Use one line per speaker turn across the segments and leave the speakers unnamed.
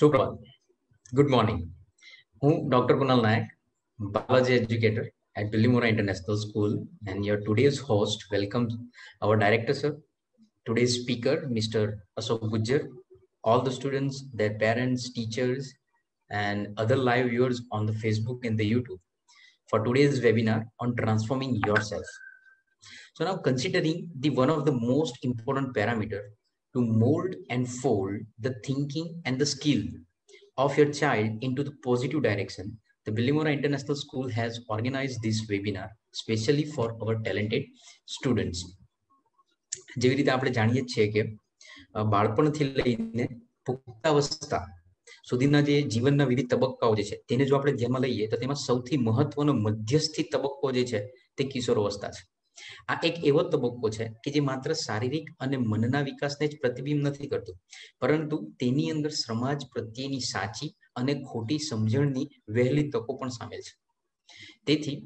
Super. Good morning. I'm Dr. Kunal Nayak, biology educator at Dulimura International School, and your today's host Welcome, our director, sir, today's speaker, Mr. Asok Gujar, all the students, their parents, teachers, and other live viewers on the Facebook and the YouTube for today's webinar on transforming yourself. So now considering the one of the most important parameter to mold and fold the thinking and the skill of your child into the positive direction, the Billimora International School has organized this webinar specially for our talented students. જેવી રીતે આપણે જાણીએ છીએ કે બાળપણથી લઈને પુખ્તાવસ્થા સુધીના જે જીવનના વિવિધ તબક્કાઓ જે છે તેને જો આપણે ધ્યાનમાં લઈએ તો તેમાં સૌથી મહત્વનો મધ્યસ્થી તબક્કો જે છે તે કિશોર અવસ્થા છે આ એક એવો તબક્કો છે કે જે માત્ર શારીરિક અને મનના વિકાસને જ પ્રતિબિંબ નથી કરતું પરંતુ તેની અંદર સમાજ પ્રત્યેની સાચી અને ખોટી સમજણની વહેલી તકો પણ સામેલ છે તેથી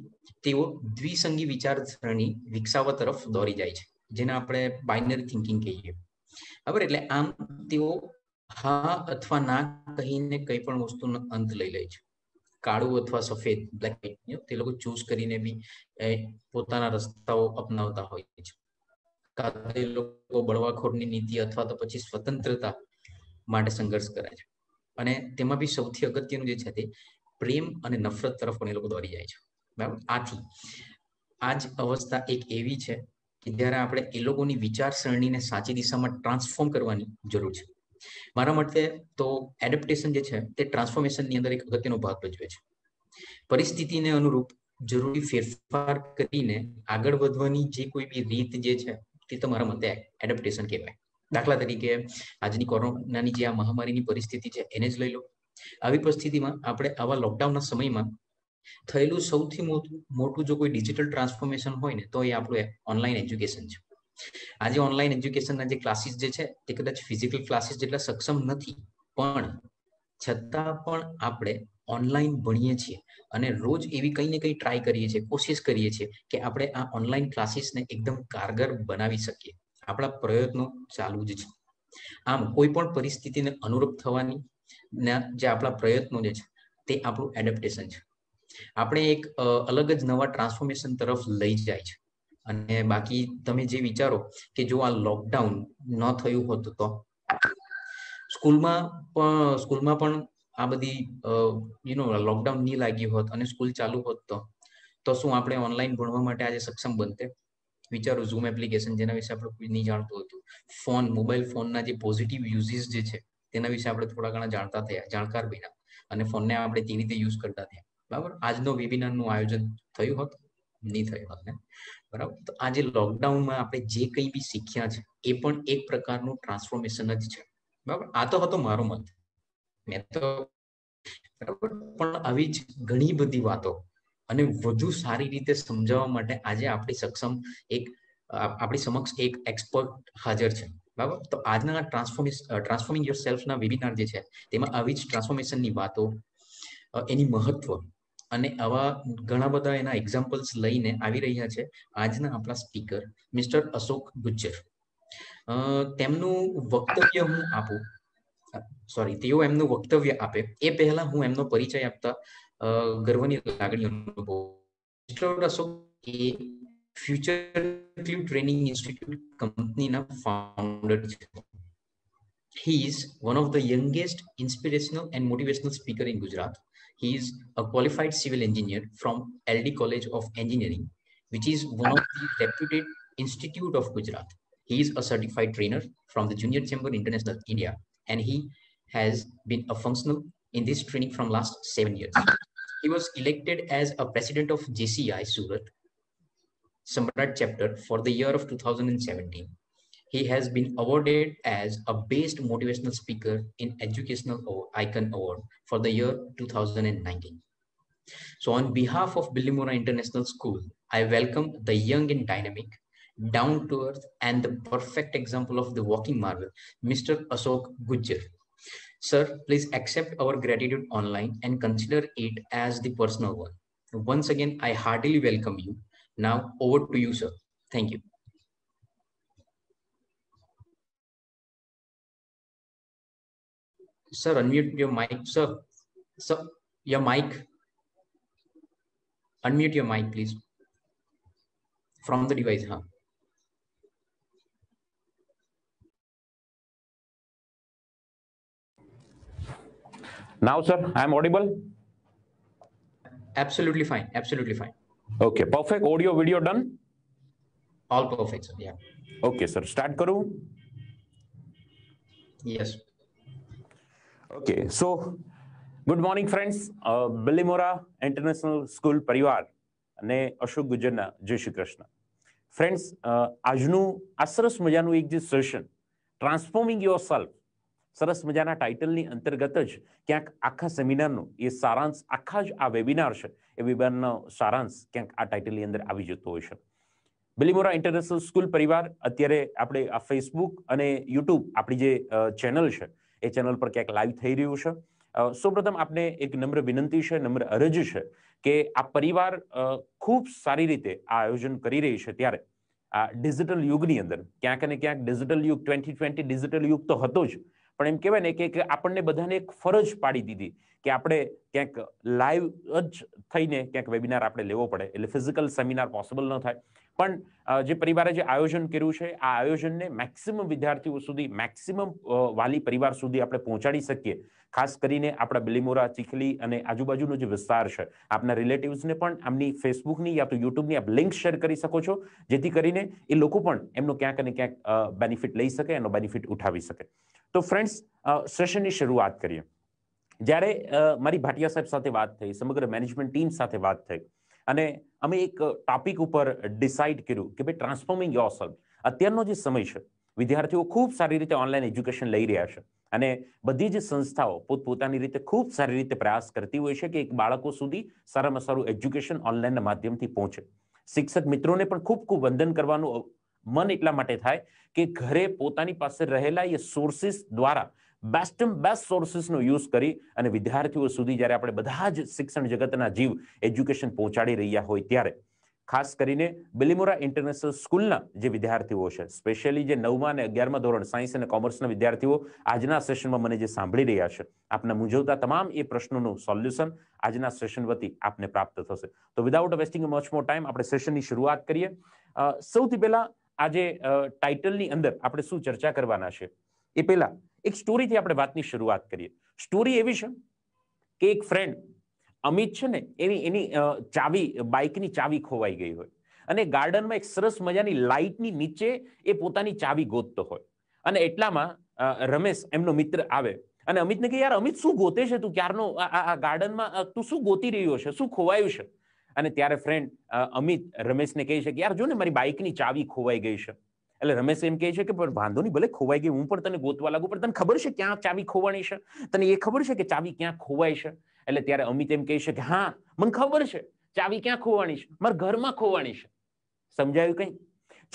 તેઓ દ્વિસંગી વિચારસરણી વિકસાવવા તરફ દોરી જાય છે જેને આપણે બાઇનરી થિંકિંગ કહીએ બરાબર એટલે આમ તેઓ હા અથવા ના કહીને કઈ પણ વસ્તુનો અંત લઈ લે છે કાળું અથવા સફેદ બ્લેક તે લોકો ચૂઝ કરીને બી પોતાના રસ્તાઓ અપનાવતા હોય છે કાં લોકો બળવાખોરની નીતિ અથવા તો પછી સ્વતંત્રતા માટે સંઘર્ષ કરે છે અને તેમાં બી સૌથી અગત્યનું જે છે તે પ્રેમ અને નફરત તરફ પણ એ લોકો દોરી જાય છે બરાબર આથી આ જ અવસ્થા એક એવી છે કે જ્યારે આપણે એ લોકોની વિચારસરણીને સાચી દિશામાં ટ્રાન્સફોર્મ કરવાની જરૂર છે મારા મતે તો એડેપ્ટેશન જે છે તે ટ્રાન્સફોર્મેશનની અંદર એક અગત્યનો ભાગ ભજવે છે પરિસ્થિતિને અનુરૂપ જરૂરી ફેરફાર કરીને આગળ વધવાની જે કોઈ બી રીત જે છે તે તમારા મતે એડેપ્ટેશન કહેવાય દાખલા તરીકે આજની કોરોનાની જે આ મહામારીની પરિસ્થિતિ છે એને જ લઈ લો આવી પરિસ્થિતિમાં આપણે આવા લોકડાઉનના સમયમાં થયેલું સૌથી મોટું જો કોઈ ડિજિટલ ટ્રાન્સફોર્મેશન હોય ને તો એ આપણું ઓનલાઈન એજ્યુકેશન છે આજે ઓનલાઈન એજ્યુકેશનના જે ક્લાસીસ જે છે તે કદાચ ફિઝિકલ ક્લાસીસ જેટલા સક્ષમ નથી પણ છતાં પણ આપણે ઓનલાઈન ભણીએ છીએ અને રોજ એવી કંઈ ને કંઈ ટ્રાય કરીએ છીએ કોશિશ કરીએ છીએ કે આપણે આ ઓનલાઈન ક્લાસીસને એકદમ કારગર બનાવી શકીએ આપણા પ્રયત્નો ચાલુ જ છે આમ કોઈ પણ પરિસ્થિતિને અનુરૂપ થવાની જે આપણા પ્રયત્નો જે છે તે આપણું એડેપ્ટેશન છે આપણે એક અલગ જ નવા ટ્રાન્સફોર્મેશન તરફ લઈ જાય છે અને બાકી તમે જે વિચારો કે જો આ લોકડાઉન ન થયું હોત તો સ્કૂલમાં પણ સ્કૂલમાં પણ આ બધી યુ નો લોકડાઉન નહીં લાગી હોત અને સ્કૂલ ચાલુ હોત તો તો શું આપણે ઓનલાઈન ભણવા માટે આજે સક્ષમ બનતે વિચારો ઝૂમ એપ્લિકેશન જેના વિશે આપણે કોઈ નહીં જાણતું હતું ફોન મોબાઈલ ફોનના જે પોઝિટિવ યુઝીસ જે છે તેના વિશે આપણે થોડા ઘણા જાણતા થયા જાણકાર બન્યા અને ફોનને આપણે કેવી રીતે યુઝ કરતા થયા બરાબર આજનો વેબિનારનું આયોજન થયું હોત નહીં થયું હોત ને બરાબર તો આજે લોકડાઉનમાં આપણે જે કંઈ બી શીખ્યા છે એ પણ એક પ્રકારનું ટ્રાન્સફોર્મેશન જ છે બરાબર આ તો હતો મારો મત મેં તો બરાબર પણ આવી જ ઘણી બધી વાતો અને વધુ સારી રીતે સમજાવવા માટે આજે આપણી સક્ષમ એક આપણી સમક્ષ એક એક્સપર્ટ હાજર છે બરાબર તો આજના ટ્રાન્સફોર્મેશન ટ્રાન્સફોર્મિંગ યોર સેલ્ફના વેબિનાર જે છે તેમાં આવી જ ટ્રાન્સફોર્મેશનની વાતો એની મહત્વ અને આવા ઘણા બધા એના એક્ઝામ્પલ્સ લઈને આવી રહ્યા છે આજના આપણા સ્પીકર મિસ્ટર અશોક ગુજ્જર તેમનું વક્તવ્ય હું આપું સોરી તેઓ એમનું વક્તવ્ય આપે એ પહેલા હું એમનો પરિચય આપતા ગર્વની લાગણી મિસ્ટર અશોક એ ફ્યુચર ટ્રેનિંગ ઇન્સ્ટિટ્યૂટ કંપનીના ફાઉન્ડર છે He is one of the youngest inspirational and motivational speaker in Gujarat. He is a qualified civil engineer from LD College of Engineering, which is one of the reputed institute of Gujarat. He is a certified trainer from the Junior Chamber International India, and he has been a functional in this training from last seven years. He was elected as a president of JCI Surat Samrat chapter for the year of 2017 he has been awarded as a Best Motivational Speaker in Educational Icon Award for the year 2019. So on behalf of Billimora International School, I welcome the young and dynamic, down to earth, and the perfect example of the walking marvel, Mr. Ashok Gujjar. Sir, please accept our gratitude online and consider it as the personal one. Once again, I heartily welcome you. Now over to you, sir. Thank you. Sir, unmute your mic. Sir, sir, your mic. Unmute your mic, please.
From the device, huh? Now, sir, am audible? Absolutely fine. Absolutely fine. Okay, perfect. Audio, video done? All perfect, sir. Yeah. Okay, sir. Start karu? Yes. Okay, so good morning friends Bilimora international school પરિવાર અને અશોક ગુજરના જય Shri Krishna friends uh, આજનું આ સરસ મજાનું એક જે session transforming your self સરસ મજાના ટાઇટલની અંતર્ગત જ ક્યાંક આખા સેમિનારનો એ સારાંશ આખા જ આ વેબિનાર છે એ વેબિનારનો સારાંશ ક્યાંક આ ટાઇટલની અંદર આવી જતો હોય છે બિલીમોરા ઇન્ટરનેશનલ સ્કૂલ પરિવાર અત્યારે આપણે આ ફેસબુક અને યુટ્યુબ આપણી જે ચેનલ છે એ ચેનલ પર ક્યાંક લાઈવ થઈ રહ્યું છે સૌપ્રથમ આપને એક નમ્ર વિનંતી છે નમ્ર અરજ છે કે આ પરિવાર ખૂબ સારી રીતે આ આયોજન કરી રહી છે ત્યારે આ ડિજિટલ યુગની અંદર ક્યાંક અને ક્યાંક ડિજિટલ યુગ ટ્વેન્ટી ટ્વેન્ટી ડિજિટલ યુગ તો હતો જ પણ એમ કહેવાય ને કે આપણને બધાને એક ફરજ પાડી દીધી કે આપણે ક્યાંક લાઈવ જ થઈને ક્યાંક વેબિનાર આપણે લેવો પડે એટલે ફિઝિકલ સેમિનાર પોસિબલ ન થાય પણ જે પરિવારે જે આયોજન કર્યું છે આ આયોજનને મેક્સિમમ વિદ્યાર્થીઓ સુધી મેક્સિમમ વાલી પરિવાર સુધી આપણે પહોંચાડી શકીએ ખાસ કરીને આપણા બિલીમોરા ચીખલી અને આજુબાજુનો જે વિસ્તાર છે આપના રિલેટિવ્સને પણ આમની ફેસબુકની યા તો યુટ્યુબની આપ લિંક શેર કરી શકો છો જેથી કરીને એ લોકો પણ એમનો ક્યાંક અને ક્યાંક બેનિફિટ લઈ શકે એનો બેનિફિટ ઉઠાવી શકે તો ફ્રેન્ડ્સ સેશનની શરૂઆત કરીએ જ્યારે મારી ભાટિયા સાહેબ સાથે વાત થઈ સમગ્ર મેનેજમેન્ટ ટીમ સાથે વાત થઈ અને અમે એક ટોપિક ઉપર ડિસાઇડ કર્યું કે ભાઈ ટ્રાન્સફોર્મિંગ યોર સેલ્ફ અત્યારનો જે સમય છે વિદ્યાર્થીઓ ખૂબ સારી રીતે ઓનલાઈન એજ્યુકેશન લઈ રહ્યા છે અને બધી જ સંસ્થાઓ પોતપોતાની રીતે ખૂબ સારી રીતે પ્રયાસ કરતી હોય છે કે એક બાળકો સુધી સારામાં સારું એજ્યુકેશન ઓનલાઈનના માધ્યમથી પહોંચે શિક્ષક મિત્રોને પણ ખૂબ ખૂબ વંદન કરવાનું મન એટલા માટે થાય કે ઘરે પોતાની પાસે રહેલા એ સોર્સિસ દ્વારા બેસ્ટમ બેસ્ટ સોર્સિસનો યુઝ કરી અને વિદ્યાર્થીઓ સુધી જ્યારે આપણે બધા જ શિક્ષણ જગતના જીવ એજ્યુકેશન પહોંચાડી રહ્યા હોય ત્યારે ખાસ કરીને બિલીમોરા ઇન્ટરનેશનલ સ્કૂલના જે વિદ્યાર્થીઓ છે સ્પેશિયલી જે નવમા અને અગિયારમા ધોરણ સાયન્સ અને કોમર્સના વિદ્યાર્થીઓ આજના સેશનમાં મને જે સાંભળી રહ્યા છે આપના મૂંઝવતા તમામ એ પ્રશ્નોનું સોલ્યુશન આજના સેશન વતી આપને પ્રાપ્ત થશે તો without wasting much more time આપણે સેશનની શરૂઆત કરીએ સૌથી પહેલા આજે ટાઇટલની અંદર આપણે શું ચર્ચા કરવાના છે એ પહેલા એક સ્ટોરીથી આપણે વાતની શરૂઆત કરીએ સ્ટોરી એવી છે કે એક ફ્રેન્ડ અમિત છે ને એની એની ચાવી બાઇકની ચાવી ખોવાઈ ગઈ હોય અને ગાર્ડનમાં એક સરસ મજાની લાઇટની નીચે એ પોતાની ચાવી ગોતતો હોય અને એટલામાં રમેશ એમનો મિત્ર આવે અને અમિતને કે યાર અમિત શું ગોતે છે તું ક્યારનો આ ગાર્ડનમાં તું શું ગોતી રહ્યો છે શું ખોવાયું છે અને ત્યારે ફ્રેન્ડ અમિત રમેશને કહે છે કે યાર જો ને મારી બાઇકની ચાવી ખોવાઈ ગઈ છે એટલે રમેશ એમ કહે છે કે વાંધો નહીં ભલે ખોવાઈ ગઈ હું પણ તને ગોતવા લાગુ પણ તને ખબર છે ક્યાં ચાવી ખોવાણી છે તને એ ખબર છે કે ચાવી ક્યાં ખોવાય છે એટલે ત્યારે અમિત એમ કહે છે કે હા મને ખબર છે ચાવી ક્યાં ખોવાની છે મારા ઘરમાં ખોવાણી છે સમજાયું કઈ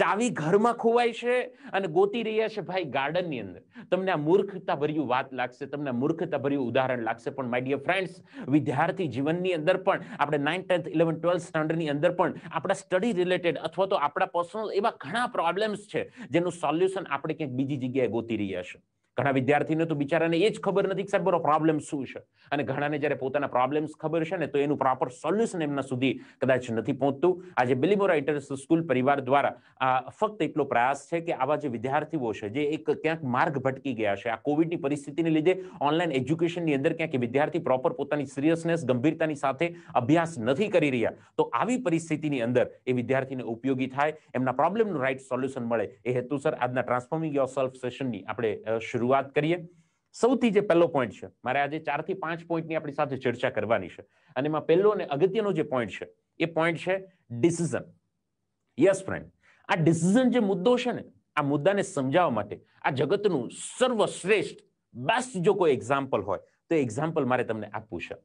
ચાવી ઘરમાં ખોવાય છે અને ગોતી રહ્યા છે ભાઈ ગાર્ડનની અંદર તમને આ મૂર્ખતા ભર્યું વાત લાગશે તમને મૂર્ખતા ભર્યું ઉદાહરણ લાગશે પણ માય ડિયર ફ્રેન્ડ્સ વિદ્યાર્થી જીવનની અંદર પણ આપણે નાઇન ટેન્થ ઇલેવન ટ્વેલ્થ સ્ટાન્ડર્ડની અંદર પણ આપણા સ્ટડી રિલેટેડ અથવા તો આપણા પર્સનલ એવા ઘણા પ્રોબ્લેમ્સ છે જેનું સોલ્યુશન આપણે ક્યાંક બીજી જગ્યાએ ગોતી રહ્યા છીએ ઘણા વિદ્યાર્થીને તો બિચારાને એ જ ખબર નથી કે સાહેબ મારો પ્રોબ્લેમ શું છે અને ઘણાને જ્યારે પોતાના પ્રોબ્લેમ્સ ખબર છે ને તો એનું પ્રોપર સોલ્યુશન એમના સુધી કદાચ નથી પહોંચતું આજે બિલીમો રાઇટર્સ સ્કૂલ પરિવાર દ્વારા ફક્ત એટલો પ્રયાસ છે કે આવા જે વિદ્યાર્થીઓ છે જે એક ક્યાંક માર્ગ ભટકી ગયા છે આ કોવિડની પરિસ્થિતિને લીધે ઓનલાઈન એજ્યુકેશનની અંદર ક્યાંક વિદ્યાર્થી પ્રોપર પોતાની સિરિયસનેસ ગંભીરતાની સાથે અભ્યાસ નથી કરી રહ્યા તો આવી પરિસ્થિતિની અંદર એ વિદ્યાર્થીને ઉપયોગી થાય એમના પ્રોબ્લેમનું રાઇટ સોલ્યુશન મળે એ હેતુસર આજના ટ્રાન્સફોર્મિંગ યોર સેલ્ફ સેશનની આપણે શરૂ શરૂઆત કરીએ સૌથી જે પહેલો પોઈન્ટ છે મારે આજે ચારથી પાંચ પોઈન્ટની આપણી સાથે ચર્ચા કરવાની છે અને એમાં પહેલો અને અગત્યનો જે પોઈન્ટ છે એ પોઈન્ટ છે ડિસિઝન યસ ફ્રેન્ડ આ ડિસિઝન જે મુદ્દો છે ને આ મુદ્દાને સમજાવવા માટે આ જગતનું સર્વશ્રેષ્ઠ બેસ્ટ જો કોઈ એક્ઝામ્પલ હોય તો એક્ઝામ્પલ મારે તમને આપવું છે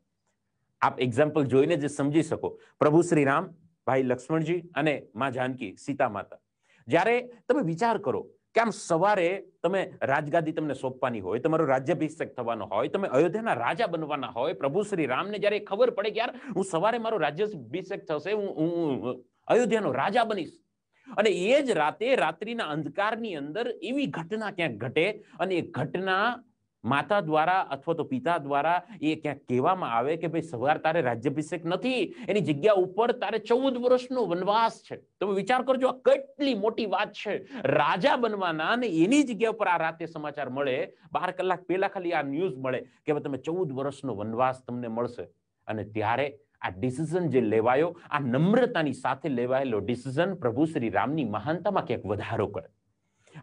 આપ એક્ઝામ્પલ જોઈને જે સમજી શકો પ્રભુ શ્રી રામ ભાઈ લક્ષ્મણજી અને મા જાનકી સીતા માતા જ્યારે તમે વિચાર કરો કે આમ સવારે તમે રાજગાદી તમને સોંપવાની હોય તમારો રાજ્યાભિષેક થવાનો હોય તમે અયોધ્યાના રાજા બનવાના હોય પ્રભુ શ્રી રામને જયારે ખબર પડે કે યાર હું સવારે મારો રાજ્યાભિષેક થશે હું અયોધ્યાનો રાજા બનીશ અને એ જ રાતે રાત્રિના અંધકારની અંદર એવી ઘટના ક્યાંક ઘટે અને એ ઘટના માતા દ્વારા અથવા તો પિતા દ્વારા એ ક્યાંક કહેવામાં આવે કે ભાઈ સવાર તારે રાજ્યાભિષેક નથી એની જગ્યા ઉપર તારે ચૌદ વર્ષનો વનવાસ છે તમે વિચાર કરજો આ કેટલી મોટી વાત છે રાજા બનવાના અને એની જગ્યા ઉપર આ રાતે સમાચાર મળે બાર કલાક પહેલા ખાલી આ ન્યૂઝ મળે કે ભાઈ તમે ચૌદ વર્ષનો વનવાસ તમને મળશે અને ત્યારે આ ડિસિઝન જે લેવાયો આ નમ્રતાની સાથે લેવાયેલો ડિસિઝન પ્રભુ શ્રી રામની મહાનતામાં ક્યાંક વધારો કરે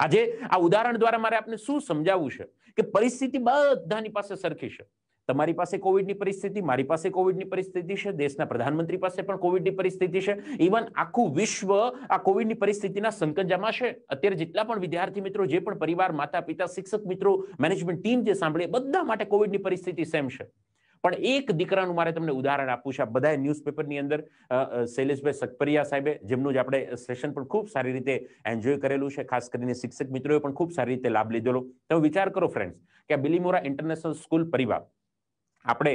આજે આ ઉદાહરણ દ્વારા મારે આપને શું સમજાવવું છે કે પરિસ્થિતિ બધાની પાસે સરખી છે તમારી પાસે કોવિડની પરિસ્થિતિ મારી પાસે કોવિડની પરિસ્થિતિ છે દેશના પ્રધાનમંત્રી પાસે પણ કોવિડની પરિસ્થિતિ છે ઇવન આખું વિશ્વ આ કોવિડની પરિસ્થિતિના સંકંજામાં છે અત્યારે જેટલા પણ વિદ્યાર્થી મિત્રો જે પણ પરિવાર માતા પિતા શિક્ષક મિત્રો મેનેજમેન્ટ ટીમ જે સાંભળે બધા માટે કોવિડની પરિસ્થિતિ સેમ છે પણ એક દીકરાનું મારે તમને ઉદાહરણ આપવું છે આ બધા ન્યૂઝપેપરની અંદર શૈલેષભાઈ સકપરિયા સાહેબે જેમનું જ આપણે સેશન પણ ખૂબ સારી રીતે એન્જોય કરેલું છે ખાસ કરીને શિક્ષક મિત્રોએ પણ ખૂબ સારી રીતે લાભ લીધેલો તમે વિચાર કરો ફ્રેન્ડ્સ કે બિલીમોરા ઇન્ટરનેશનલ સ્કૂલ પરિવાર આપણે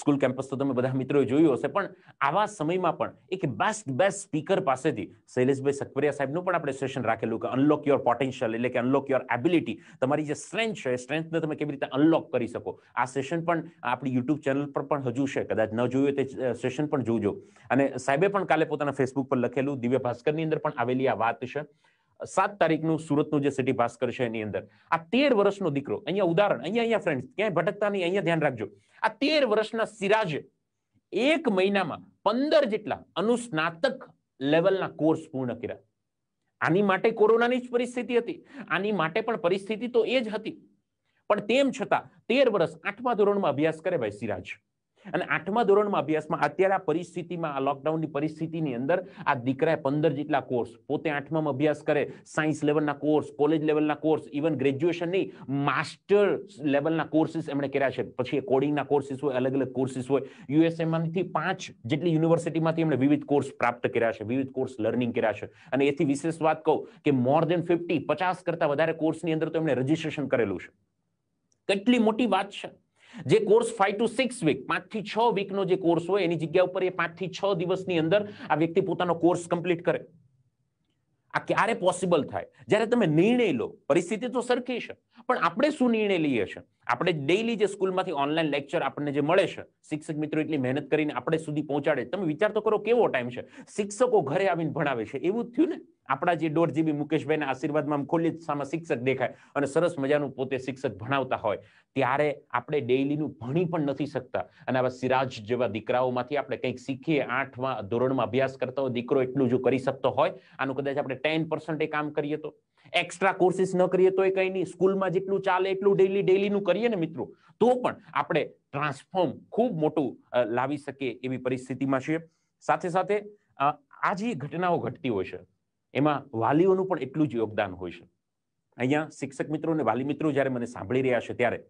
સ્કૂલ કેમ્પસ તો તમે બધા મિત્રો જોયું હશે પણ આવા સમયમાં પણ એક બેસ્ટ બેસ્ટ સ્પીકર પાસેથી શૈલેષભાઈ સકવરિયા સાહેબનું પણ આપણે સેશન રાખેલું કે અનલોક યોર પોટેન્શિયલ એટલે કે અનલોક યોર એબિલિટી તમારી જે સ્ટ્રેન્થ છે સ્ટ્રેન્થને તમે કેવી રીતે અનલોક કરી શકો આ સેશન પણ આપણી યુટ્યુબ ચેનલ પર પણ હજુ છે કદાચ ન જોયું તે સેશન પણ જોજો અને સાહેબે પણ કાલે પોતાના ફેસબુક પર લખેલું દિવ્ય ભાસ્કરની અંદર પણ આવેલી આ વાત છે સાત તારીખનું સુરતનું જે સિટી ભાસ્કર છે એની અંદર આ તેર વર્ષનો દીકરો અહીંયા ઉદાહરણ અહીંયા અહીંયા ફ્રેન્ડ ક્યાંય ભટકતા નહીં અહીંયા ધ્યાન રાખજો આ તેર વર્ષના સિરાજ એક મહિનામાં પંદર જેટલા અનુસ્નાતક લેવલના કોર્સ પૂર્ણ કર્યા આની માટે કોરોનાની જ પરિસ્થિતિ હતી આની માટે પણ પરિસ્થિતિ તો એ જ હતી પણ તેમ છતાં તેર વર્ષ આઠમા ધોરણમાં અભ્યાસ કરે ભાઈ સિરાજ અને આઠમા ધોરણમાં અભ્યાસમાં અત્યારે આ પરિસ્થિતિમાં આ લોકડાઉનની પરિસ્થિતિની અંદર આ દીકરાએ પંદર જેટલા કોર્સ પોતે આઠમામાં અભ્યાસ કરે સાયન્સ લેવલના કોર્સ કોલેજ લેવલના કોર્સ ઇવન ગ્રેજ્યુએશન નહીં માસ્ટર લેવલના કોર્સિસ એમણે કર્યા છે પછી કોડિંગના કોર્સિસ હોય અલગ અલગ કોર્સિસ હોય યુએસએમાંથી પાંચ જેટલી યુનિવર્સિટીમાંથી એમણે વિવિધ કોર્સ પ્રાપ્ત કર્યા છે વિવિધ કોર્સ લર્નિંગ કર્યા છે અને એથી વિશેષ વાત કહું કે મોર દેન ફિફ્ટી પચાસ કરતા વધારે કોર્સની અંદર તો એમણે રજીસ્ટ્રેશન કરેલું છે કેટલી મોટી વાત છે જે course five to six week પાંચથી છ નો જે કોર્સ હોય એની જગ્યા ઉપર એ પાંચથી છ દિવસની અંદર આ વ્યક્તિ પોતાનો કોર્સ કમ્પ્લીટ કરે આ ક્યારે પોસિબલ થાય જ્યારે તમે નિર્ણય લો પરિસ્થિતિ તો સરખી છે પણ આપણે શું નિર્ણય લઈએ છે આપણે ડેઈલી જે સ્કૂલમાંથી ઓનલાઈન લેક્ચર આપણને જે મળે છે શિક્ષક મિત્રો એટલી મહેનત કરીને આપણે સુધી પહોંચાડે તમે વિચાર તો કરો કેવો ટાઈમ છે શિક્ષકો ઘરે આવીને ભણાવે છે એવું જ થયું ને આપણા જે દોઢ જીબી મુકેશભાઈના આશીર્વાદમાં ખુલ્લી સામે શિક્ષક દેખાય અને સરસ મજાનું પોતે શિક્ષક ભણાવતા હોય ત્યારે આપણે ડેઇલીનું ભણી પણ નથી શકતા અને આવા સિરાજ જેવા દીકરાઓમાંથી આપણે કંઈક શીખીએ આઠમાં ધોરણમાં અભ્યાસ કરતા હોય દીકરો એટલું જો કરી શકતો હોય આનું કદાચ આપણે ટેન પર્સન્ટ કામ કરીએ તો એક્સ્ટ્રા કોર્સિસ ન કરીએ તો એ કંઈ નહીં સ્કૂલમાં જેટલું ચાલે એટલું ડેલી ડેલીનું કરીએ ને મિત્રો તો પણ આપણે ટ્રાન્સફોર્મ ખૂબ મોટું લાવી શકીએ એવી પરિસ્થિતિમાં છીએ સાથે સાથે આ જે ઘટનાઓ ઘટતી હોય છે એમાં વાલીઓનું પણ એટલું જ યોગદાન હોય છે અહીંયા શિક્ષક મિત્રો અને વાલી મિત્રો જ્યારે મને સાંભળી રહ્યા છે ત્યારે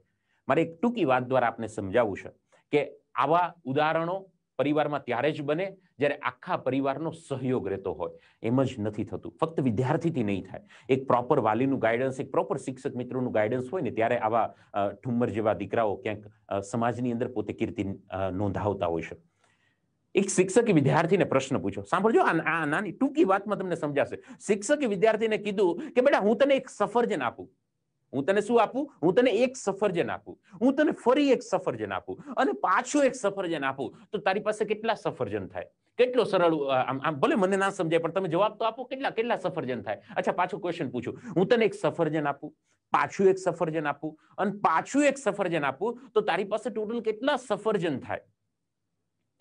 મારે એક ટૂંકી વાત દ્વારા આપને સમજાવવું છે કે આવા ઉદાહરણો પરિવારમાં ત્યારે જ બને જ્યારે આખા પરિવારનો સહયોગ રહેતો હોય એમ જ નથી થતું ફક્ત વિદ્યાર્થીથી નહીં થાય એક પ્રોપર વાલીનું ગાઈડન્સ એક પ્રોપર શિક્ષક મિત્રોનું ગાઈડન્સ હોય ને ત્યારે આવા ઠુમ્મર જેવા દીકરાઓ ક્યાંક સમાજની અંદર પોતે કીર્તિ નોંધાવતા હોય છે એક શિક્ષકે વિદ્યાર્થીને પ્રશ્ન પૂછ્યો સાંભળજો આ નાની ટૂંકી વાતમાં તમને સમજાશે શિક્ષકે વિદ્યાર્થીને કીધું કે બેટા હું તને એક સફરજન આપું હું તને શું આપું હું તને એક સફરજન આપું હું તને ફરી એક સફરજન આપું અને પાછું એક સફરજન આપું તો તારી પાસે કેટલા સફરજન થાય કેટલો સરળ આમ ભલે મને ના સમજાય પણ તમે જવાબ તો આપો કેટલા કેટલા સફરજન થાય અચ્છા પાછું ક્વેશ્ચન પૂછું હું તને એક સફરજન આપું પાછું એક સફરજન આપું અને પાછું એક સફરજન આપું તો તારી પાસે ટોટલ કેટલા સફરજન થાય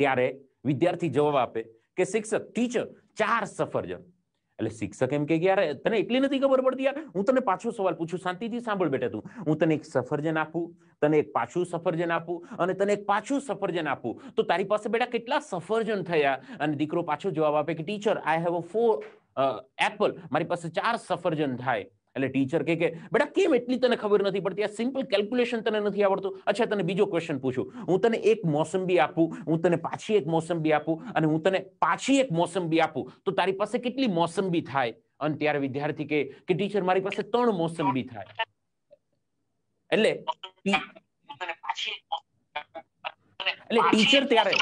ત્યારે વિદ્યાર્થી જવાબ આપે કે શિક્ષક ટીચર ચાર સફરજન એટલે શિક્ષક એમ કે યાર તને એટલી નથી ખબર પડતી યાર હું તને પાછો સવાલ પૂછું શાંતિથી સાંભળ બેટા તું હું તને એક સફરજન આપું તને એક પાછું સફરજન આપું અને તને એક પાછું સફરજન આપું તો તારી પાસે બેટા કેટલા સફરજન થયા અને દીકરો પાછો જવાબ આપે કે teacher I have a four apple મારી પાસે ચાર સફરજન થાય એટલે ટીચર કે બેટા કેમ એટલી તને ખબર નથી પડતી આ સિમ્પલ કેલ્ક્યુલેશન તને નથી આવડતું અચ્છા તને બીજો ક્વેશ્ચન પૂછું હું તને એક મોસંબી આપું હું તને પાછી એક મોસંબી આપું અને હું તને પાછી એક મોસંબી આપું તો તારી પાસે કેટલી મોસંબી થાય અને ત્યારે વિદ્યાર્થી કે કે ટીચર મારી પાસે ત્રણ મોસંબી થાય એટલે એટલે ટીચર ત્યારે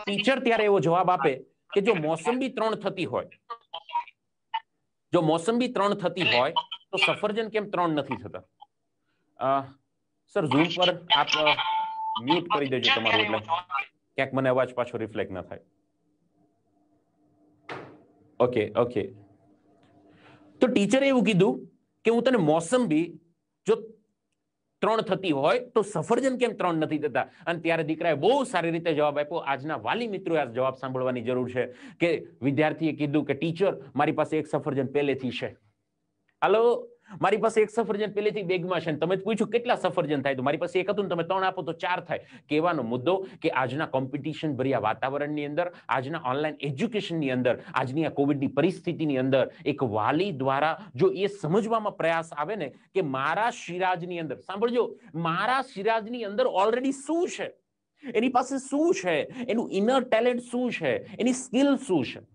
ટીચર ત્યારે એવો જવાબ આપે કે જો મોસંબી ત્રણ થતી હોય જો મોસંબી ત્રણ થતી હોય તો સફરજન કેમ ત્રણ નથી થતા સર ઝૂમ પર આપ મ્યુટ કરી દેજો તમારું એટલે ક્યાંક મને અવાજ પાછો રિફ્લેક્ટ ના થાય ઓકે ઓકે તો ટીચરે એવું કીધું કે હું તને મોસંબી જો ત્રણ થતી હોય તો સફરજન કેમ ત્રણ નથી થતા અને ત્યારે દીકરાએ બહુ સારી રીતે જવાબ આપ્યો આજના વાલી મિત્રોએ આ જવાબ સાંભળવાની જરૂર છે કે વિદ્યાર્થીએ કીધું કે ટીચર મારી પાસે એક સફરજન પહેલેથી છે હાલો મારી પાસે એક સફરજન પહેલેથી બેગમાં છે તમે પૂછ્યું કેટલા સફરજન થાય તો મારી પાસે એક હતું તમે ત્રણ આપો તો ચાર થાય કહેવાનો મુદ્દો કે આજના કોમ્પિટિશન ભર્યા વાતાવરણની અંદર આજના ઓનલાઈન એજ્યુકેશનની અંદર આજની આ કોવિડની પરિસ્થિતિની અંદર એક વાલી દ્વારા જો એ સમજવામાં પ્રયાસ આવે ને કે મારા શિરાજની અંદર સાંભળજો મારા શિરાજની અંદર ઓલરેડી શું છે એની પાસે શું છે એનું ઇનર ટેલેન્ટ શું છે એની સ્કિલ શું છે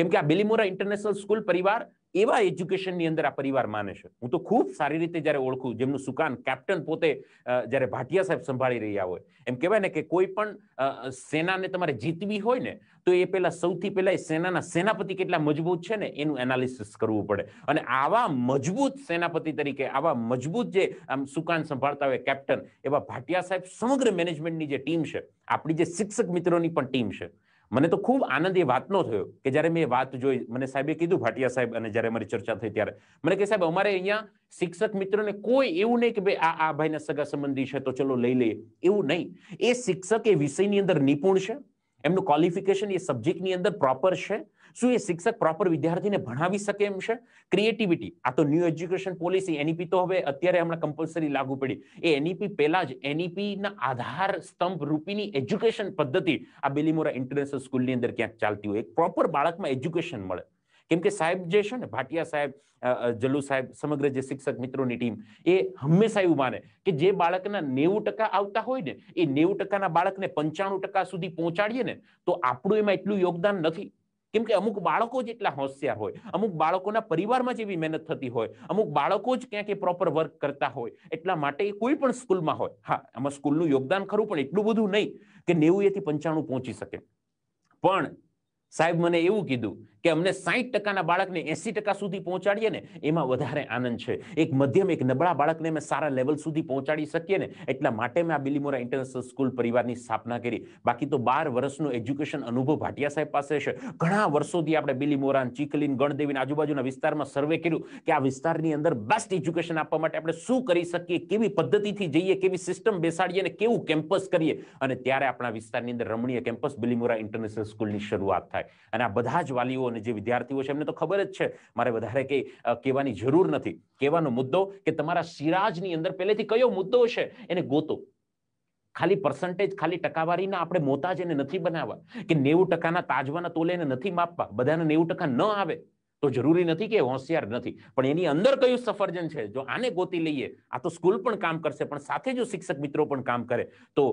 કેમ કે આ બિલીમોરા ઇન્ટરનેશનલ સ્કૂલ પરિવાર એવા એજ્યુકેશનની અંદર આ પરિવાર માને છે હું તો ખૂબ સારી રીતે જ્યારે ઓળખું જેમનું સુકાન કેપ્ટન પોતે જ્યારે ભાટિયા સાહેબ સંભાળી રહ્યા હોય એમ કહેવાય ને કે કોઈ પણ સેનાને તમારે જીતવી હોય ને તો એ પહેલાં સૌથી પહેલાં એ સેનાના સેનાપતિ કેટલા મજબૂત છે ને એનું એનાલિસિસ કરવું પડે અને આવા મજબૂત સેનાપતિ તરીકે આવા મજબૂત જે આમ સુકાન સંભાળતા હોય કેપ્ટન એવા ભાટિયા સાહેબ સમગ્ર મેનેજમેન્ટની જે ટીમ છે આપણી જે શિક્ષક મિત્રોની પણ ટીમ છે મને તો ખૂબ આનંદ એ વાતનો થયો કે જ્યારે મેં વાત જોઈ મને સાહેબે કીધું ભાટિયા સાહેબ અને જ્યારે અમારી ચર્ચા થઈ ત્યારે મને કે સાહેબ અમારે અહીંયા શિક્ષક મિત્રોને કોઈ એવું નહીં કે ભાઈ આ આ ભાઈના સગા સંબંધી છે તો ચલો લઈ લઈએ એવું નહીં એ શિક્ષક એ વિષયની અંદર નિપુણ છે એમનું ક્વોલિફિકેશન એ સબ્જેક્ટની અંદર પ્રોપર છે શું એ શિક્ષક પ્રોપર વિદ્યાર્થીને ભણાવી શકે એમ છે ક્રિએટિવિટી આ તો ન્યૂ એજ્યુકેશન પોલિસી એનઈપી તો હવે અત્યારે હમણાં કમ્પલસરી લાગુ પડી એ એનઈપી e પહેલા જ એનઈપીના e આધાર સ્તંભ રૂપીની એજ્યુકેશન પદ્ધતિ આ બેલીમોરા ઇન્ટરનેશનલ સ્કૂલની અંદર ક્યાંક ચાલતી હોય એક પ્રોપર બાળકમાં એજ્યુકેશન મળે કેમ કે સાહેબ જે છે ને ભાટિયા સાહેબ જલ્લુ સાહેબ સમગ્ર જે શિક્ષક મિત્રોની ટીમ એ હંમેશા એવું માને કે જે બાળકના નેવું ટકા આવતા હોય ને એ નેવું ટકાના બાળકને પંચાણું ટકા સુધી પહોંચાડીએ ને તો આપણું એમાં એટલું યોગદાન નથી કેમ કે અમુક બાળકો જેટલા હોશિયાર હોય અમુક બાળકોના પરિવારમાં જેવી મહેનત થતી હોય અમુક બાળકો જ ક્યાંક એ પ્રોપર વર્ક કરતા હોય એટલા માટે કોઈ પણ સ્કૂલમાં હોય હા આમાં સ્કૂલનું યોગદાન ખરું પણ એટલું બધું નહીં કે નેવું એથી પંચાણું પહોંચી શકે પણ સાહેબ મને એવું કીધું કે અમને સાહીઠ ટકાના બાળકને એસી ટકા સુધી પહોંચાડીએ ને એમાં વધારે આનંદ છે એક મધ્યમ એક નબળા બાળકને અમે સારા લેવલ સુધી પહોંચાડી શકીએ ને એટલા માટે મેં આ બિલીમોરા ઇન્ટરનેશનલ સ્કૂલ પરિવારની સ્થાપના કરી બાકી તો બાર વર્ષનો એજ્યુકેશન અનુભવ ભાટિયા સાહેબ પાસે છે ઘણા વર્ષોથી આપણે બિલીમોરાન ચીખલીન ગણદેવીના આજુબાજુના વિસ્તારમાં સર્વે કર્યું કે આ વિસ્તારની અંદર બેસ્ટ એજ્યુકેશન આપવા માટે આપણે શું કરી શકીએ કેવી પદ્ધતિથી જઈએ કેવી સિસ્ટમ બેસાડીએ અને કેવું કેમ્પસ કરીએ અને ત્યારે આપણા વિસ્તારની અંદર રમણીય કેમ્પસ બિલીમોરા ઇન્ટરનેશનલ સ્કૂલની શરૂઆત થાય અને આ બધા જ વાલીઓ અને જે વિદ્યાર્થીઓ છે એમને તો ખબર જ છે મારે વધારે કંઈ કહેવાની જરૂર નથી કહેવાનો મુદ્દો કે તમારા સિરાજની અંદર પહેલેથી કયો મુદ્દો છે એને ગોતો ખાલી પર્સન્ટેજ ખાલી ટકાવારીના આપણે મોતાજ એને નથી બનાવવા કે નેવું ટકાના તાજવાના તોલે એને નથી માપવા બધાને નેવું ટકા ન આવે તો જરૂરી નથી કે હોશિયાર નથી પણ એની અંદર કયું સફરજન છે જો આને ગોતી લઈએ આ તો સ્કૂલ પણ કામ કરશે પણ સાથે જો શિક્ષક મિત્રો પણ કામ કરે તો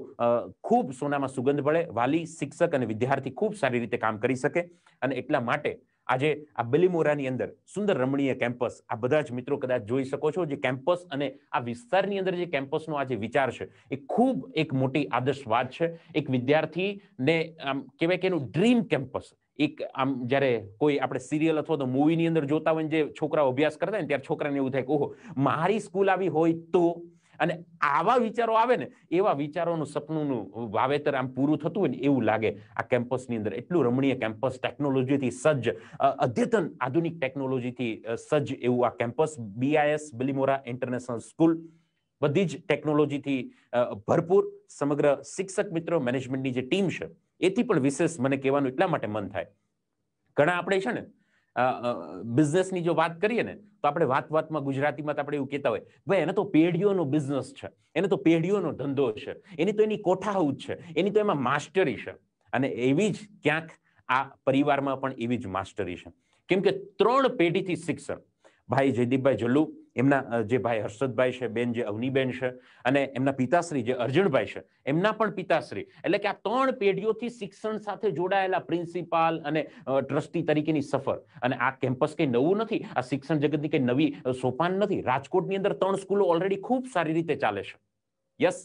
ખૂબ સોનામાં સુગંધ ભળે વાલી શિક્ષક અને વિદ્યાર્થી ખૂબ સારી રીતે કામ કરી શકે અને એટલા માટે આજે આ બલીમોરાની અંદર સુંદર રમણીય કેમ્પસ આ બધા જ મિત્રો કદાચ જોઈ શકો છો જે કેમ્પસ અને આ વિસ્તારની અંદર જે કેમ્પસનો આજે વિચાર છે એ ખૂબ એક મોટી આદર્શ વાત છે એક વિદ્યાર્થીને આમ કહેવાય કે એનું ડ્રીમ કેમ્પસ એક આમ જ્યારે કોઈ આપણે સિરિયલ અથવા તો મૂવીની અંદર જોતા હોય જે છોકરાઓ અભ્યાસ કરતા હોય ત્યારે છોકરાને એવું થાય કે ઓહો મારી સ્કૂલ આવી હોય તો અને આવા વિચારો આવે ને એવા વિચારોનું સપનું વાવેતર આમ પૂરું થતું હોય ને એવું લાગે આ કેમ્પસની અંદર એટલું રમણીય કેમ્પસ ટેકનોલોજીથી સજ્જ અદ્યતન આધુનિક ટેકનોલોજીથી સજ્જ એવું આ campus BIS Bilimora international school બધી જ ટેકનોલોજીથી ભરપૂર સમગ્ર શિક્ષક મિત્રો મેનેજમેન્ટની જે ટીમ છે એથી પણ વિશેષ મને કહેવાનું એટલા માટે મન થાય ઘણા આપણે છે ને બિઝનેસની જો વાત કરીએ ને તો આપણે વાત વાતમાં ગુજરાતીમાં તો આપણે એવું કહેતા હોય ભાઈ એને તો પેઢીઓનો બિઝનેસ છે એને તો પેઢીઓનો ધંધો છે એની તો એની કોઠાહૂત છે એની તો એમાં માસ્ટરી છે અને એવી જ ક્યાંક આ પરિવારમાં પણ એવી જ માસ્ટરી છે કેમ કે ત્રણ પેઢીથી શિક્ષણ ભાઈ જયદીપભાઈ જલ્લુ એમના જે ભાઈ હર્ષદભાઈ છે બેન જે અવનીબેન છે અને એમના પિતાશ્રી જે અર્જુનભાઈ છે એમના પણ પિતાશ્રી એટલે કે આ ત્રણ પેઢીઓથી શિક્ષણ સાથે જોડાયેલા પ્રિન્સિપાલ અને ટ્રસ્ટી તરીકેની સફર અને આ કેમ્પસ કંઈ નવું નથી આ શિક્ષણ જગતની કંઈ નવી સોપાન નથી રાજકોટની અંદર ત્રણ સ્કૂલો ઓલરેડી ખૂબ સારી રીતે ચાલે છે યસ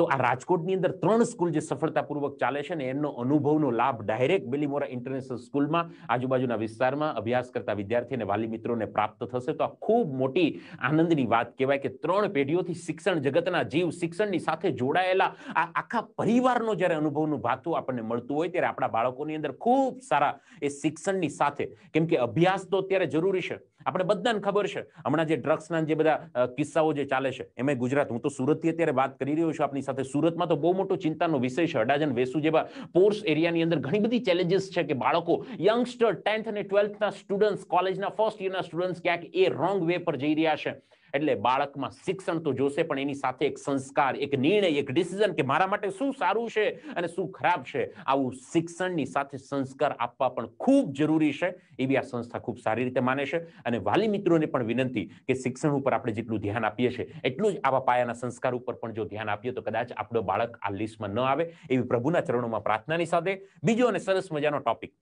તો આ રાજકોટની અંદર ત્રણ સ્કૂલ જે સફળતાપૂર્વક ચાલે છે ને એમનો અનુભવનો લાભ ડાયરેક્ટ બેલીમોરા ઇન્ટરનેશનલ સ્કૂલમાં આજુબાજુના વિસ્તારમાં અભ્યાસ કરતા વિદ્યાર્થી અને વાલી મિત્રોને પ્રાપ્ત થશે તો આ ખૂબ મોટી આનંદની વાત કહેવાય કે ત્રણ પેઢીઓથી શિક્ષણ જગતના જીવ શિક્ષણની સાથે જોડાયેલા આ આખા પરિવારનો જ્યારે અનુભવનું ભાથું આપણને મળતું હોય ત્યારે આપણા બાળકોની અંદર ખૂબ સારા એ શિક્ષણની સાથે કેમ કે અભ્યાસ તો અત્યારે જરૂરી છે આપણે બધાને ખબર છે હમણાં જે ડ્રગ્સના જે બધા કિસ્સાઓ જે ચાલે છે એમાં ગુજરાત હું તો સુરતથી અત્યારે વાત કરી રહ્યો છું આપની સાથે સુરતમાં તો બહુ મોટો ચિંતાનો વિષય છે અડાજન વેસુ જેવા પોર્સ એરિયાની અંદર ઘણી બધી ચેલેન્જીસ છે કે બાળકો યંગસ્ટર ટેન્થ અને ટ્વેલ્થના સ્ટુડન્ટ્સ કોલેજના ફર્સ્ટ યરના સ્ટુડન્ટ્સ ક્યાંક એ રોંગ વે પર જઈ રહ્યા છે એટલે બાળકમાં શિક્ષણ તો જોશે પણ એની સાથે એક સંસ્કાર એક નિર્ણય એક ડિસિઝન કે મારા માટે શું સારું છે અને શું ખરાબ છે આવું શિક્ષણની સાથે સંસ્કાર આપવા પણ ખૂબ જરૂરી છે એવી આ સંસ્થા ખૂબ સારી રીતે માને છે અને વાલી મિત્રોને પણ વિનંતી કે શિક્ષણ ઉપર આપણે જેટલું ધ્યાન આપીએ છીએ એટલું જ આવા પાયાના સંસ્કાર ઉપર પણ જો ધ્યાન આપીએ તો કદાચ આપણો બાળક આ લિસ્ટમાં ન આવે એવી પ્રભુના ચરણોમાં પ્રાર્થનાની સાથે બીજો અને સરસ મજાનો ટોપિક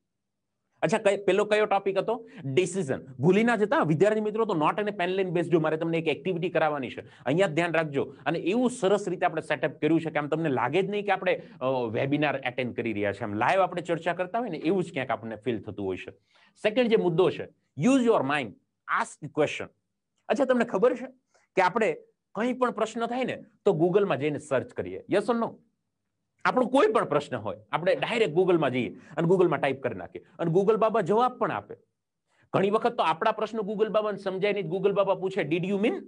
અચ્છા કઈ પેલો કયો ટોપિક હતો ડિસિઝન ભૂલી ના જતા વિદ્યાર્થી મિત્રો તો નોટ અને પેન લાઈન બેઝ જો મારે તમને એક એક્ટિવિટી કરાવવાની છે અહીંયા ધ્યાન રાખજો અને એવું સરસ રીતે આપણે સેટઅપ કર્યું છે કે આમ તમને લાગે જ નહીં કે આપણે વેબિનાર એટેન્ડ કરી રહ્યા છે આમ લાઈવ આપણે ચર્ચા કરતા હોય ને એવું જ ક્યાંક આપણને ફીલ થતું હોય છે સેકન્ડ જે મુદ્દો છે use your mind ask question અચ્છા તમને ખબર છે કે આપણે કંઈ પણ પ્રશ્ન થાય ને તો ગૂગલમાં જઈને સર્ચ કરીએ યસ ઓર નો આપણો કોઈ પણ પ્રશ્ન હોય આપણે ડાયરેક્ટ ગૂગલમાં જઈએ અને ગૂગલમાં ટાઈપ કરી નાખીએ અને ગૂગલ બાબા જવાબ પણ આપે ઘણી વખત તો આપણા પ્રશ્નો ગૂગલ બાબાને સમજાય નહીં ગૂગલ બાબા પૂછે ડીડ યુ મીન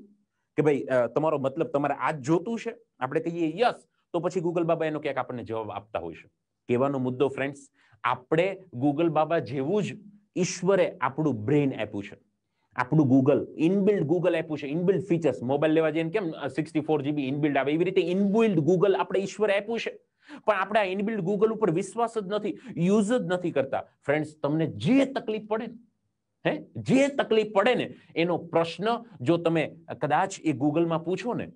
કે ભાઈ તમારો મતલબ તમારે આજ જોતું છે આપણે કહીએ યસ તો પછી ગૂગલ બાબા એનો ક્યાંક આપણને જવાબ આપતા હોય છે કહેવાનો મુદ્દો ફ્રેન્ડ્સ આપણે ગૂગલ બાબા જેવું જ ઈશ્વરે આપણું બ્રેઇન આપ્યું છે આપણું ગૂગલ ઇનબિલ્ડ ગૂગલ આપ્યું છે ઇનબિલ્ડ ફીચર્સ મોબાઈલ લેવા જઈને કેમ સિક્સટી ફોર જીબી ઇનબિલ્ડ આવે એવી રીતે ઇનબિલ્ડ ગૂગલ આપણે ઈશ્વરે આપ્યું છે પણ આપણે આ ઇનબિલ્ડ ગૂગલ ઉપર વિશ્વાસ જ નથી યુઝ જ નથી કરતા ફ્રેન્ડ્સ તમને જે તકલીફ પડે હે જે તકલીફ પડે ને એનો પ્રશ્ન જો તમે કદાચ એ ગૂગલમાં પૂછો ને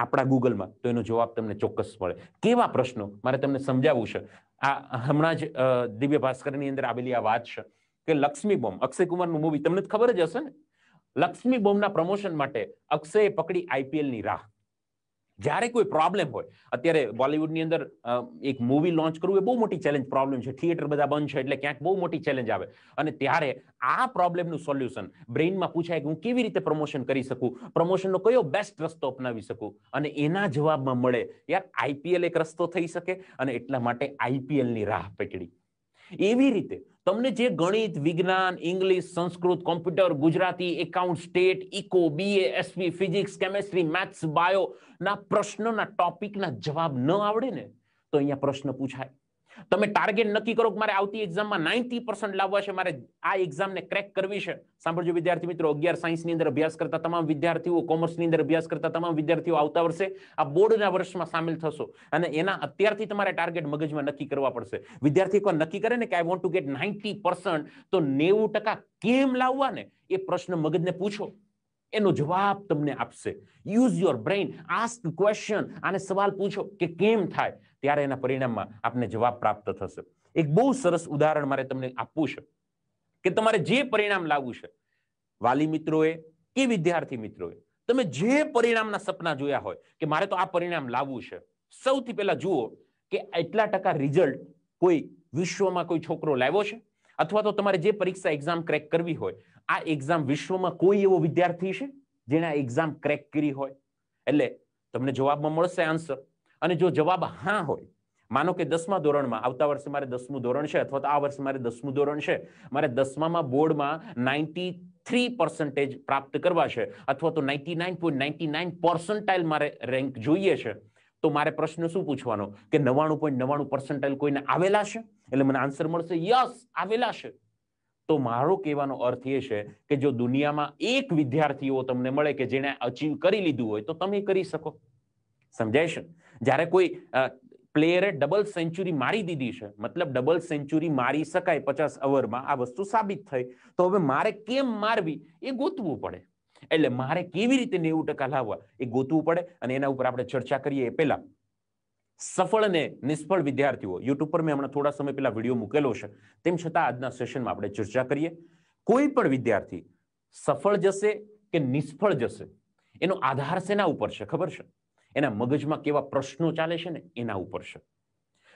આપણા ગૂગલમાં તો એનો જવાબ તમને ચોક્કસ મળે કેવા પ્રશ્નો મારે તમને સમજાવવું છે આ હમણાં જ દિવ્ય ભાસ્કરની અંદર આવેલી આ વાત છે કે લક્ષ્મી બોમ્બ અક્ષય કુમારનું મૂવી તમને ખબર જ હશે ને લક્ષ્મી બોમ્બના પ્રમોશન માટે અક્ષયે પકડી આઈપીએલની રાહ જ્યારે કોઈ પ્રોબ્લેમ હોય અત્યારે બોલિવૂડની અંદર એક મૂવી લોન્ચ કરવું એ બહુ મોટી ચેલેન્જ પ્રોબ્લેમ છે થિયેટર બધા બંધ છે એટલે ક્યાંક બહુ મોટી ચેલેન્જ આવે અને ત્યારે આ પ્રોબ્લેમનું સોલ્યુશન બ્રેઇનમાં પૂછાય કે હું કેવી રીતે પ્રમોશન કરી શકું પ્રમોશનનો કયો બેસ્ટ રસ્તો અપનાવી શકું અને એના જવાબમાં મળે યાર આઈપીએલ એક રસ્તો થઈ શકે અને એટલા માટે આઈપીએલની રાહ પકડી એવી રીતે તમને જે ગણિત વિજ્ઞાન English Sanskrit computer Gujarati account state eco BA SP physics chemistry maths bio ના પ્રશ્નના ટોપિકના જવાબ ન આવડે ને તો અહીંયા પ્રશ્ન પૂછાય તમે ટાર્ગેટ નક્કી કરો કે મારે આવતી એક્ઝામમાં નાઇન્ટી પર્સન્ટ લાવવા છે મારે આ એક્ઝામને ક્રેક કરવી છે સાંભળજો વિદ્યાર્થી મિત્રો અગિયાર સાયન્સની અંદર અભ્યાસ કરતા તમામ વિદ્યાર્થીઓ કોમર્સની અંદર અભ્યાસ કરતા તમામ વિદ્યાર્થીઓ આવતા વર્ષે આ બોર્ડના વર્ષમાં સામેલ થશો અને એના અત્યારથી તમારે ટાર્ગેટ મગજમાં નક્કી કરવા પડશે વિદ્યાર્થી કોઈ નક્કી કરે ને કે I want to get ninety તો નેવું ટકા કેમ લાવવા ને એ પ્રશ્ન મગજને પૂછો એનો જવાબ તમને આપશે use your brain ask question આને સવાલ પૂછો કે કેમ થાય ત્યારે એના પરિણામમાં આપને જવાબ પ્રાપ્ત થશે એક બહુ સરસ ઉદાહરણ મારે તમને આપવું છે કે તમારે જે પરિણામ લાવવું છે વાલી મિત્રોએ કે વિદ્યાર્થી મિત્રોએ તમે જે પરિણામના સપના જોયા હોય કે મારે તો આ પરિણામ લાવવું છે સૌથી પહેલા જુઓ કે એટલા ટકા રિઝલ્ટ કોઈ વિશ્વમાં કોઈ છોકરો લાવ્યો છે અથવા તો તમારે જે પરીક્ષા એક્ઝામ ક્રેક કરવી હોય આ એક્ઝામ વિશ્વમાં કોઈ એવો વિદ્યાર્થી છે જેને આ એક્ઝામ ક્રેક કરી હોય એટલે તમને જવાબમાં મળશે આન્સર અને જો જવાબ હા હોય માનો કે દસમા ધોરણમાં આવતા વર્ષે મારે દસમું ધોરણ છે અથવા તો આ વર્ષે મારે દસમું ધોરણ છે મારે દસમામાં બોર્ડમાં નાઇન્ટી થ્રી પર્સન્ટેજ પ્રાપ્ત કરવા છે અથવા તો ninety nine point ninety nine percentile મારે રેન્ક જોઈએ છે તો મારે પ્રશ્ન શું પૂછવાનો કે નવાણું પોઈન્ટ નવાણું પર્સન્ટાઇલ કોઈને આવેલા છે એટલે મને આન્સર મળશે યસ આવેલા છે તો મારો કહેવાનો અર્થ એ છે કે જો દુનિયામાં એક વિદ્યાર્થીઓ તમને મળે કે જેણે અચીવ કરી લીધું હોય તો તમે કરી શકો સમજાય છે જ્યારે કોઈ પ્લેયરે ડબલ સેન્ચુરી મારી દીધી છે મતલબ ડબલ સેન્ચુરી મારી શકાય પચાસ ઓવરમાં આ વસ્તુ સાબિત થઈ તો હવે મારે કેમ મારવી એ ગોતવું પડે એટલે મારે કેવી રીતે નેવું ટકા લાવવા એ ગોતવું પડે અને એના ઉપર આપણે ચર્ચા કરીએ એ પહેલા સફળ અને નિષ્ફળ વિદ્યાર્થીઓ યુટ્યુબ પર મેં હમણાં થોડા સમય પહેલા વિડીયો મૂકેલો છે તેમ છતાં આજના સેશનમાં આપણે ચર્ચા કરીએ કોઈ પણ વિદ્યાર્થી સફળ જશે કે નિષ્ફળ જશે એનો આધાર શેના ઉપર છે ખબર છે એના મગજમાં કેવા પ્રશ્નો ચાલે છે ને એના ઉપર છે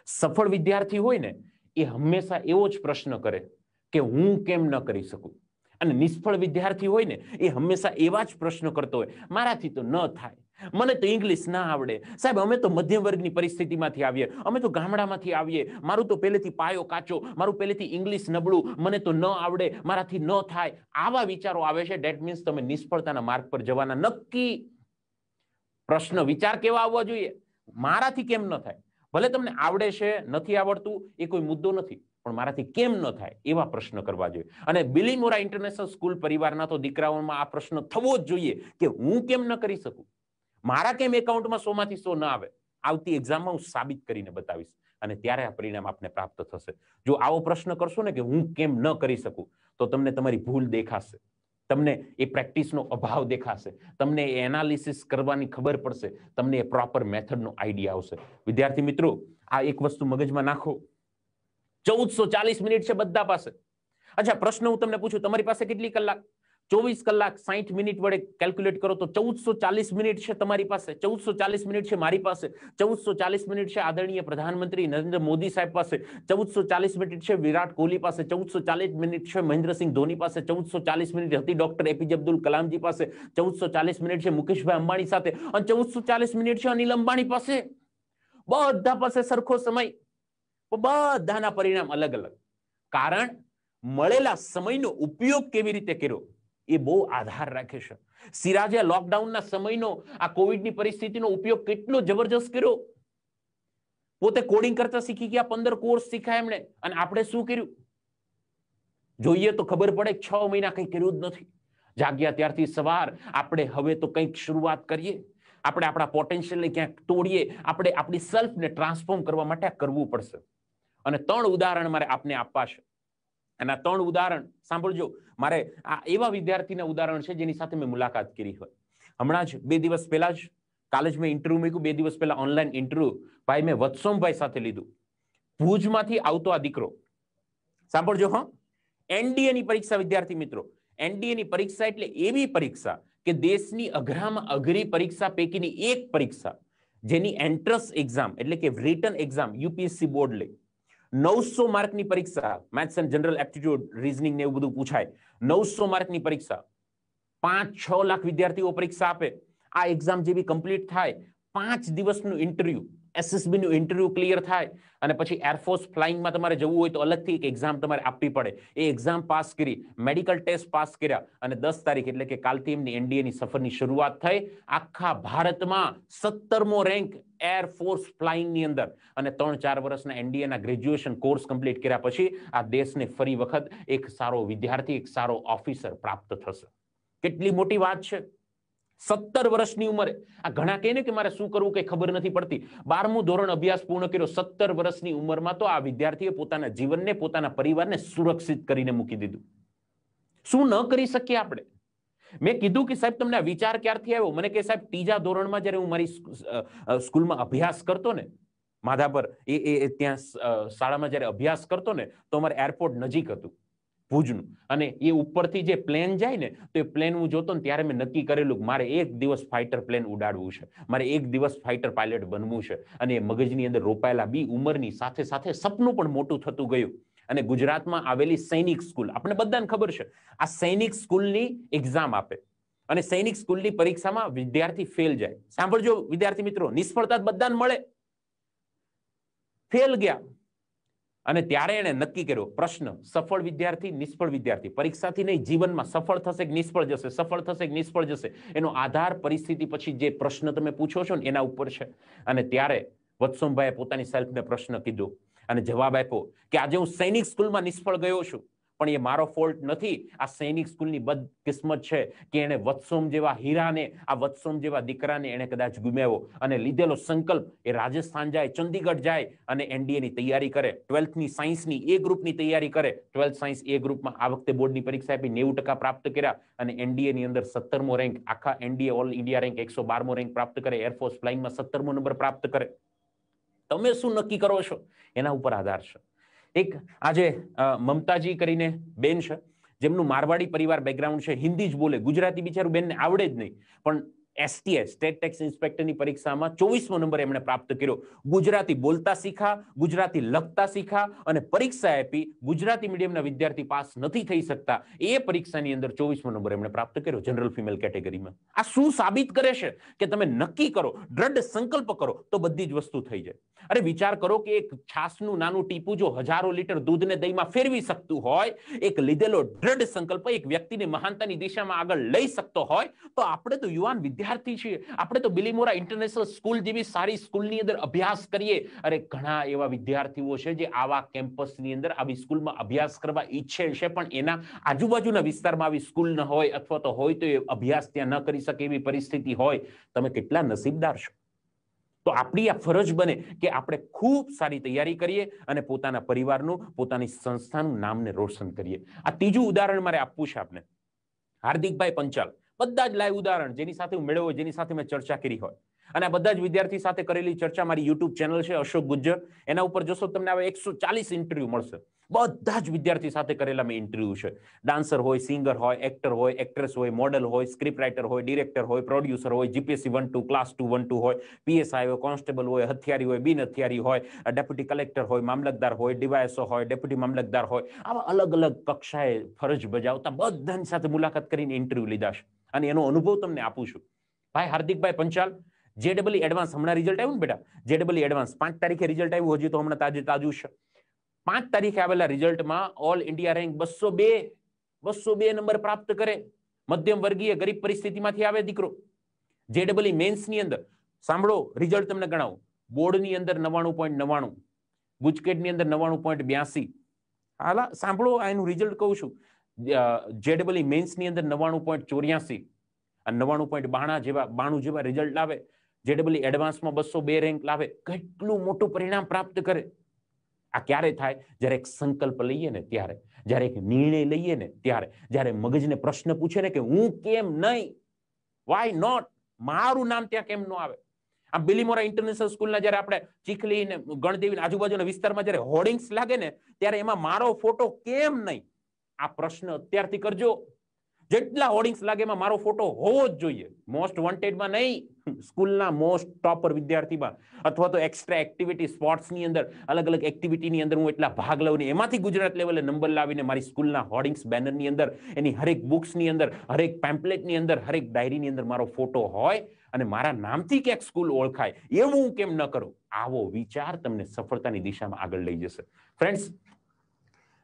સફળ વિદ્યાર્થી હોય ને એ હંમેશા એવો જ પ્રશ્ન કરે કે હું કેમ ન કરી શકું અને નિષ્ફળ વિદ્યાર્થી હોય ને એ હંમેશા એવા જ પ્રશ્ન કરતો હોય મારાથી તો ન થાય મને તો ઇંગ્લિશ ના આવડે સાહેબ અમે તો મધ્યમ વર્ગની પરિસ્થિતિમાંથી આવીએ અમે તો ગામડામાંથી આવીએ મારું તો પહેલેથી પાયો કાચો મારું પહેલેથી ઇંગ્લિશ નબળું મને તો ન આવડે મારાથી ન થાય આવા વિચારો આવે છે ડેટ મીન્સ તમે નિષ્ફળતાના માર્ગ પર જવાના નક્કી પ્રશ્ન વિચાર કેવા આવવા જોઈએ મારાથી કેમ ન થાય ભલે તમને આવડે છે નથી આવડતું એ કોઈ મુદ્દો નથી પણ મારાથી કેમ ન થાય એવા પ્રશ્ન કરવા જોઈએ અને બિલીમોરા ઇન્ટરનેશનલ સ્કૂલ પરિવારના તો દીકરાઓમાં આ પ્રશ્ન થવો જ જોઈએ કે હું કેમ ન કરી શકું મારા કેમ એકાઉન્ટમાં સોમાંથી સો ના આવે આવતી એક્ઝામમાં હું સાબિત કરીને બતાવીશ અને ત્યારે આ પરિણામ આપને પ્રાપ્ત થશે જો આવો પ્રશ્ન કરશો ને કે હું કેમ ન કરી શકું તો તમને તમારી ભૂલ દેખાશે તમને એ પ્રેક્ટિસનો અભાવ દેખાશે તમને એ એનાલિસિસ કરવાની ખબર પડશે તમને એ પ્રોપર મેથડનો આઈડિયા આવશે વિદ્યાર્થી મિત્રો આ એક વસ્તુ મગજમાં નાખો ચૌદસો ચાલીસ મિનિટ છે બધા પાસે અચ્છા પ્રશ્ન હું તમને પૂછું તમારી પાસે કેટલી કલાક ચોવીસ કલાક સાહીઠ મિનિટ વડે કેલ્ક્યુલેટ કરો તો ચૌદસો ચાલીસ મિનિટ છે તમારી પાસે ચૌદસો ચાલીસ મિનિટ છે મારી પાસે ચૌદસો ચાલીસ મિનિટ છે આદરણીય પ્રધાનમંત્રી નરેન્દ્ર મોદી સાહેબ પાસે ચૌદસો ચાલીસ મિનિટ છે વિરાટ કોહલી પાસે ચૌદસો ચાલીસ મિનિટ છે મહેન્દ્રસિંહ ધોની પાસે ચૌદસો ચાલીસ મિનિટ હતી ડોક્ટર એપીજે અબ્દુલ કલામજી પાસે ચૌદસો ચાલીસ મિનિટ છે મુકેશભાઈ અંબાણી સાથે અને ચૌદસો ચાલીસ મિનિટ છે અનિલ અંબાણી પાસે બધા પાસે સરખો સમય બધાના પરિણામ અલગ અલગ કારણ મળેલા સમયનો ઉપયોગ કેવી રીતે કર્યો એ બહુ આધાર રાખે છે સિરાજે લોકડાઉનના સમયનો આ કોવિડની પરિસ્થિતિનો ઉપયોગ કેટલો જબરજસ્ત કર્યો પોતે કોડિંગ કરતા શીખી ગયા પંદર કોર્સ શીખાય એમણે અને આપણે શું કર્યું જોઈએ તો ખબર પડે છ મહિના કંઈ કર્યું જ નથી જાગ્યા ત્યારથી સવાર આપણે હવે તો કંઈક શરૂઆત કરીએ આપણે આપણા પોટેન્શિયલને ક્યાંક તોડીએ આપણે આપણી સેલ્ફને ટ્રાન્સફોર્મ કરવા માટે આ કરવું પડશે અને ત્રણ ઉદાહરણ મારે આપને આપવા છે એના ત્રણ ઉદાહરણ સાંભળજો મારે આ એવા વિદ્યાર્થીના ઉદાહરણ છે જેની સાથે મેં મુલાકાત કરી હોય હમણાં જ બે દિવસ પહેલા જ કાલે જ મેં ઇન્ટરવ્યુ મૂક્યું બે દિવસ પહેલા ઓનલાઈન ઇન્ટરવ્યુ ભાઈ મેં વત્સોમભાઈ સાથે લીધું ભુજમાંથી આવતો આ દીકરો સાંભળજો હા ની પરીક્ષા વિદ્યાર્થી મિત્રો એનડીએ ની પરીક્ષા એટલે એવી પરીક્ષા કે દેશની અઘરામાં અઘરી પરીક્ષા પૈકીની એક પરીક્ષા જેની એન્ટ્રન્સ એક્ઝામ એટલે કે રિટર્ન એક્ઝામ યુપીએસસી બોર્ડ લઈ નવસો માર્કની પરીક્ષા maths and general aptitude reasoning ને એવું બધું પૂછાય નવસો માર્કની પરીક્ષા પાંચ છ લાખ વિદ્યાર્થીઓ પરીક્ષા આપે આ એક્ઝામ જેવી કમ્પ્લીટ થાય પાંચ દિવસનું ઇન્ટરવ્યુ એસએસબીનું ઇન્ટરવ્યુ ક્લિયર થાય અને પછી એરફોર્સ ફ્લાઇંગમાં તમારે જવું હોય તો અલગથી એક એક્ઝામ તમારે આપવી પડે એ એક્ઝામ પાસ કરી મેડિકલ ટેસ્ટ પાસ કર્યા અને દસ તારીખ એટલે કે કાલથી એમની એનડીએની સફરની શરૂઆત થઈ આખા ભારતમાં સત્તરમો રેન્ક એરફોર્સ ફ્લાઇંગની અંદર અને ત્રણ ચાર વર્ષના એનડીએના ગ્રેજ્યુએશન કોર્સ કમ્પ્લીટ કર્યા પછી આ દેશને ફરી વખત એક સારો વિદ્યાર્થી એક સારો ઓફિસર પ્રાપ્ત થશે કેટલી મોટી વાત છે સત્તર વર્ષની ઉંમરે આ ઘણા કહે ને કે મારે શું કરવું કઈ ખબર નથી પડતી બારમું ધોરણ અભ્યાસ પૂર્ણ કર્યો સત્તર વર્ષની ઉંમરમાં તો આ વિદ્યાર્થીએ પોતાના જીવનને પોતાના પરિવારને સુરક્ષિત કરીને મૂકી દીધું શું ન કરી શકીએ આપણે મેં કીધું કે સાહેબ તમને આ વિચાર ક્યારથી આવ્યો મને કે સાહેબ ત્રીજા ધોરણમાં જ્યારે હું મારી સ્કૂલમાં અભ્યાસ કરતો ને માધાપર એ ત્યાં શાળામાં જ્યારે અભ્યાસ કરતો ને તો અમારે એરપોર્ટ નજીક હતું ભુજનું અને એ ઉપરથી જે પ્લેન જાય ને તો એ પ્લેન હું જોતો ને ત્યારે મેં નક્કી કરેલું કે મારે એક દિવસ ફાઇટર પ્લેન ઉડાડવું છે મારે એક દિવસ ફાઇટર પાયલટ બનવું છે અને મગજની અંદર રોપાયેલા બી ઉંમરની સાથે સાથે સપનું પણ મોટું થતું ગયું અને ગુજરાતમાં આવેલી સૈનિક સ્કૂલ આપણે બધાને ખબર છે આ સૈનિક સ્કૂલની એક્ઝામ આપે અને સૈનિક સ્કૂલની પરીક્ષામાં વિદ્યાર્થી ફેલ જાય સાંભળજો વિદ્યાર્થી મિત્રો નિષ્ફળતા બધાને મળે ફેલ ગયા અને ત્યારે એણે નક્કી કર્યો પ્રશ્ન સફળ વિદ્યાર્થી નિષ્ફળ વિદ્યાર્થી પરીક્ષાથી નહીં જીવનમાં સફળ થશે કે નિષ્ફળ જશે સફળ થશે કે નિષ્ફળ જશે એનો આધાર પરિસ્થિતિ પછી જે પ્રશ્ન તમે પૂછો છો ને એના ઉપર છે અને ત્યારે વત્સોમભાઈએ પોતાની સેલ્ફને પ્રશ્ન કીધો અને જવાબ આપ્યો કે આજે હું સૈનિક સ્કૂલમાં નિષ્ફળ ગયો છું પણ એ મારો ફોલ્ટ નથી આ સૈનિક સ્કૂલની બદકિસ્મત છે કે એણે વત્સોમ જેવા હીરાને આ વત્સોમ જેવા દીકરાને એણે કદાચ ગુમાવ્યો અને લીધેલો સંકલ્પ એ રાજસ્થાન જાય ચંદીગઢ જાય અને એનડીએની તૈયારી કરે ટ્વેલ્થની સાયન્સની એ ગ્રુપની તૈયારી કરે ટ્વેલ્થ સાયન્સ એ ગ્રુપમાં આ વખતે બોર્ડની પરીક્ષા આપી નેવું ટકા પ્રાપ્ત કર્યા અને એનડીએની અંદર સત્તરમો રેન્ક આખા એનડીએ ઓલ ઇન્ડિયા રેન્ક એકસો બારમો રેન્ક પ્રાપ્ત કરે એરફોર્સ ફ્લાઇંગમાં સત્તરમો નંબર પ્રાપ્ત કરે તમે શું નક્કી કરો છો એના ઉપર આધાર છે એક આજે મમતાજી કરીને બેન છે જેમનું મારવાડી પરિવાર બેકગ્રાઉન્ડ છે હિન્દી જ બોલે ગુજરાતી બિચારું બેનને આવડે જ નહીં પણ એસટીએસ સ્ટેટ ટેક્સ ઇન્સ્પેક્ટરની પરીક્ષામાં ચોવીસમો નંબર એમણે પ્રાપ્ત કર્યો ગુજરાતી બોલતા શીખા ગુજરાતી લખતા શીખા અને પરીક્ષા આપી ગુજરાતી મીડિયમના વિદ્યાર્થી પાસ નથી થઈ શકતા એ પરીક્ષાની અંદર ચોવીસમો નંબર એમણે પ્રાપ્ત કર્યો જનરલ ફિમેલ કેટેગરીમાં આ શું સાબિત કરે છે કે તમે નક્કી કરો દ્રઢ સંકલ્પ કરો તો બધી જ વસ્તુ થઈ જાય અરે વિચાર કરો કે એક છાસનું નાનું ટીપું જો હજારો લીટર દૂધને દહીંમાં ફેરવી શકતું હોય એક લીધેલો દ્રઢ સંકલ્પ એક વ્યક્તિને મહાનતાની દિશામાં આગળ લઈ શકતો હોય તો આપણે તો યુવાન વિદ્યાર્થી વિદ્યાર્થી છીએ આપણે તો બિલીમોરા ઇન્ટરનેશનલ સ્કૂલ જેવી સારી સ્કૂલની અંદર અભ્યાસ કરીએ અરે ઘણા એવા વિદ્યાર્થીઓ છે જે આવા કેમ્પસની અંદર આવી સ્કૂલમાં અભ્યાસ કરવા ઈચ્છે છે પણ એના આજુબાજુના વિસ્તારમાં આવી સ્કૂલ ન હોય અથવા તો હોય તો એ અભ્યાસ ત્યાં ન કરી શકે એવી પરિસ્થિતિ હોય તમે કેટલા નસીબદાર છો તો આપણી આ ફરજ બને કે આપણે ખૂબ સારી તૈયારી કરીએ અને પોતાના પરિવારનું પોતાની સંસ્થાનું નામને રોશન કરીએ આ ત્રીજું ઉદાહરણ મારે આપવું છે આપને હાર્દિકભાઈ પંચાલ બધા જ લાઈવ ઉદાહરણ જેની સાથે હું મેળવ્યો જેની સાથે મેં ચર્ચા કરી હોય અને આ બધા જ વિદ્યાર્થી સાથે કરેલી ચર્ચા મારી યુટ્યુબ ચેનલ છે અશોક ગુજ્જર એના ઉપર જોશો તમને હવે એકસો ચાલીસ ઇન્ટરવ્યુ મળશે બધા જ વિદ્યાર્થી સાથે કરેલા મેં ઇન્ટરવ્યુ છે ડાન્સર હોય સિંગર હોય એક્ટર હોય એક્ટ્રેસ હોય મોડલ હોય સ્ક્રિપ્ટ રાઇટર હોય ડિરેક્ટર હોય પ્રોડ્યુસર હોય GPSC one two class two one two હોય પીએસઆઈ હોય કોન્સ્ટેબલ હોય હથિયારી હોય બિન હથિયારી હોય ડેપ્યુટી કલેક્ટર હોય મામલતદાર હોય ડીવાયએસઓ હોય ડેપ્યુટી મામલતદાર હોય આવા અલગ અલગ કક્ષાએ ફરજ બજાવતા બધાની સાથે મુલાકાત કરીને ઇન્ટરવ્યુ લીધા છે અને એનો અનુભવ તમને આપું છું ભાઈ હાર્દિકભાઈ પંચાલ જે ડબલ એડવાન્સ હમણાં રિઝલ્ટ આવ્યું ને બેટા જે ડબલ એડવાન્સ પાંચ તારીખે રિઝલ્ટ આવ્યું હજી તો હમણાં તાજું તાજું છે પાંચ તારીખે આવેલા રિઝલ્ટમાં ઓલ ઇન્ડિયા રેન્ક બસો બે બસો બે નંબર પ્રાપ્ત કરે મધ્યમ વર્ગીય ગરીબ પરિસ્થિતિમાંથી આવે દીકરો જે ડબલ મેન્સની અંદર સાંભળો રિઝલ્ટ તમને ગણાવું બોર્ડની અંદર નવાણું પોઈન્ટ નવાણું ગુજકેટની અંદર નવાણું પોઈન્ટ બ્યાસી હાલા સાંભળો આ એનું રિઝલ્ટ કહું છું જેડબલી મેન્સની e અંદર નવ્વાણું પોઈન્ટ ચોર્યાસી અને નવ્વાણું પોઈન્ટ બાણા જેવા બાણું જેવા રિઝલ્ટ લાવે જેડબલી એડવાન્સમાં બસો બે રેન્ક લાવે કેટલું મોટું પરિણામ પ્રાપ્ત કરે આ ક્યારે થાય જ્યારે એક સંકલ્પ લઈએ ને ત્યારે જ્યારે એક નિર્ણય લઈએ ને ત્યારે જ્યારે મગજને પ્રશ્ન પૂછે ને કે હું કેમ નહીં વાય નોટ મારું નામ ત્યાં કેમ ન આવે આ બિલીમોરા ઇન્ટરનેશનલ સ્કૂલના જ્યારે આપણે ચીખલી ને ગણદેવી આજુબાજુના વિસ્તારમાં જ્યારે હોર્ડિંગ્સ લાગે ને ત્યારે એમાં મારો ફોટો કેમ નહીં આ પ્રશ્ન અત્યારથી કરજો જેટલા હોર્ડિંગ્સ લાગે એમાં મારો ફોટો હોવો જ જોઈએ મોસ્ટ વોન્ટેડમાં નહીં સ્કૂલના મોસ્ટ ટોપર વિદ્યાર્થીમાં અથવા તો એક્સ્ટ્રા એક્ટિવિટી સ્પોર્ટ્સની અંદર અલગ અલગ એક્ટિવિટીની અંદર હું એટલા ભાગ લઉં ને એમાંથી ગુજરાત લેવલે નંબર લાવીને મારી સ્કૂલના હોર્ડિંગ્સ બેનરની અંદર એની હરેક બુક્સની અંદર હરેક પેમ્પલેટની અંદર હરેક ડાયરીની અંદર મારો ફોટો હોય અને મારા નામથી ક્યાંક સ્કૂલ ઓળખાય એવું હું કેમ ન કરું આવો વિચાર તમને સફળતાની દિશામાં આગળ લઈ જશે ફ્રેન્ડ્સ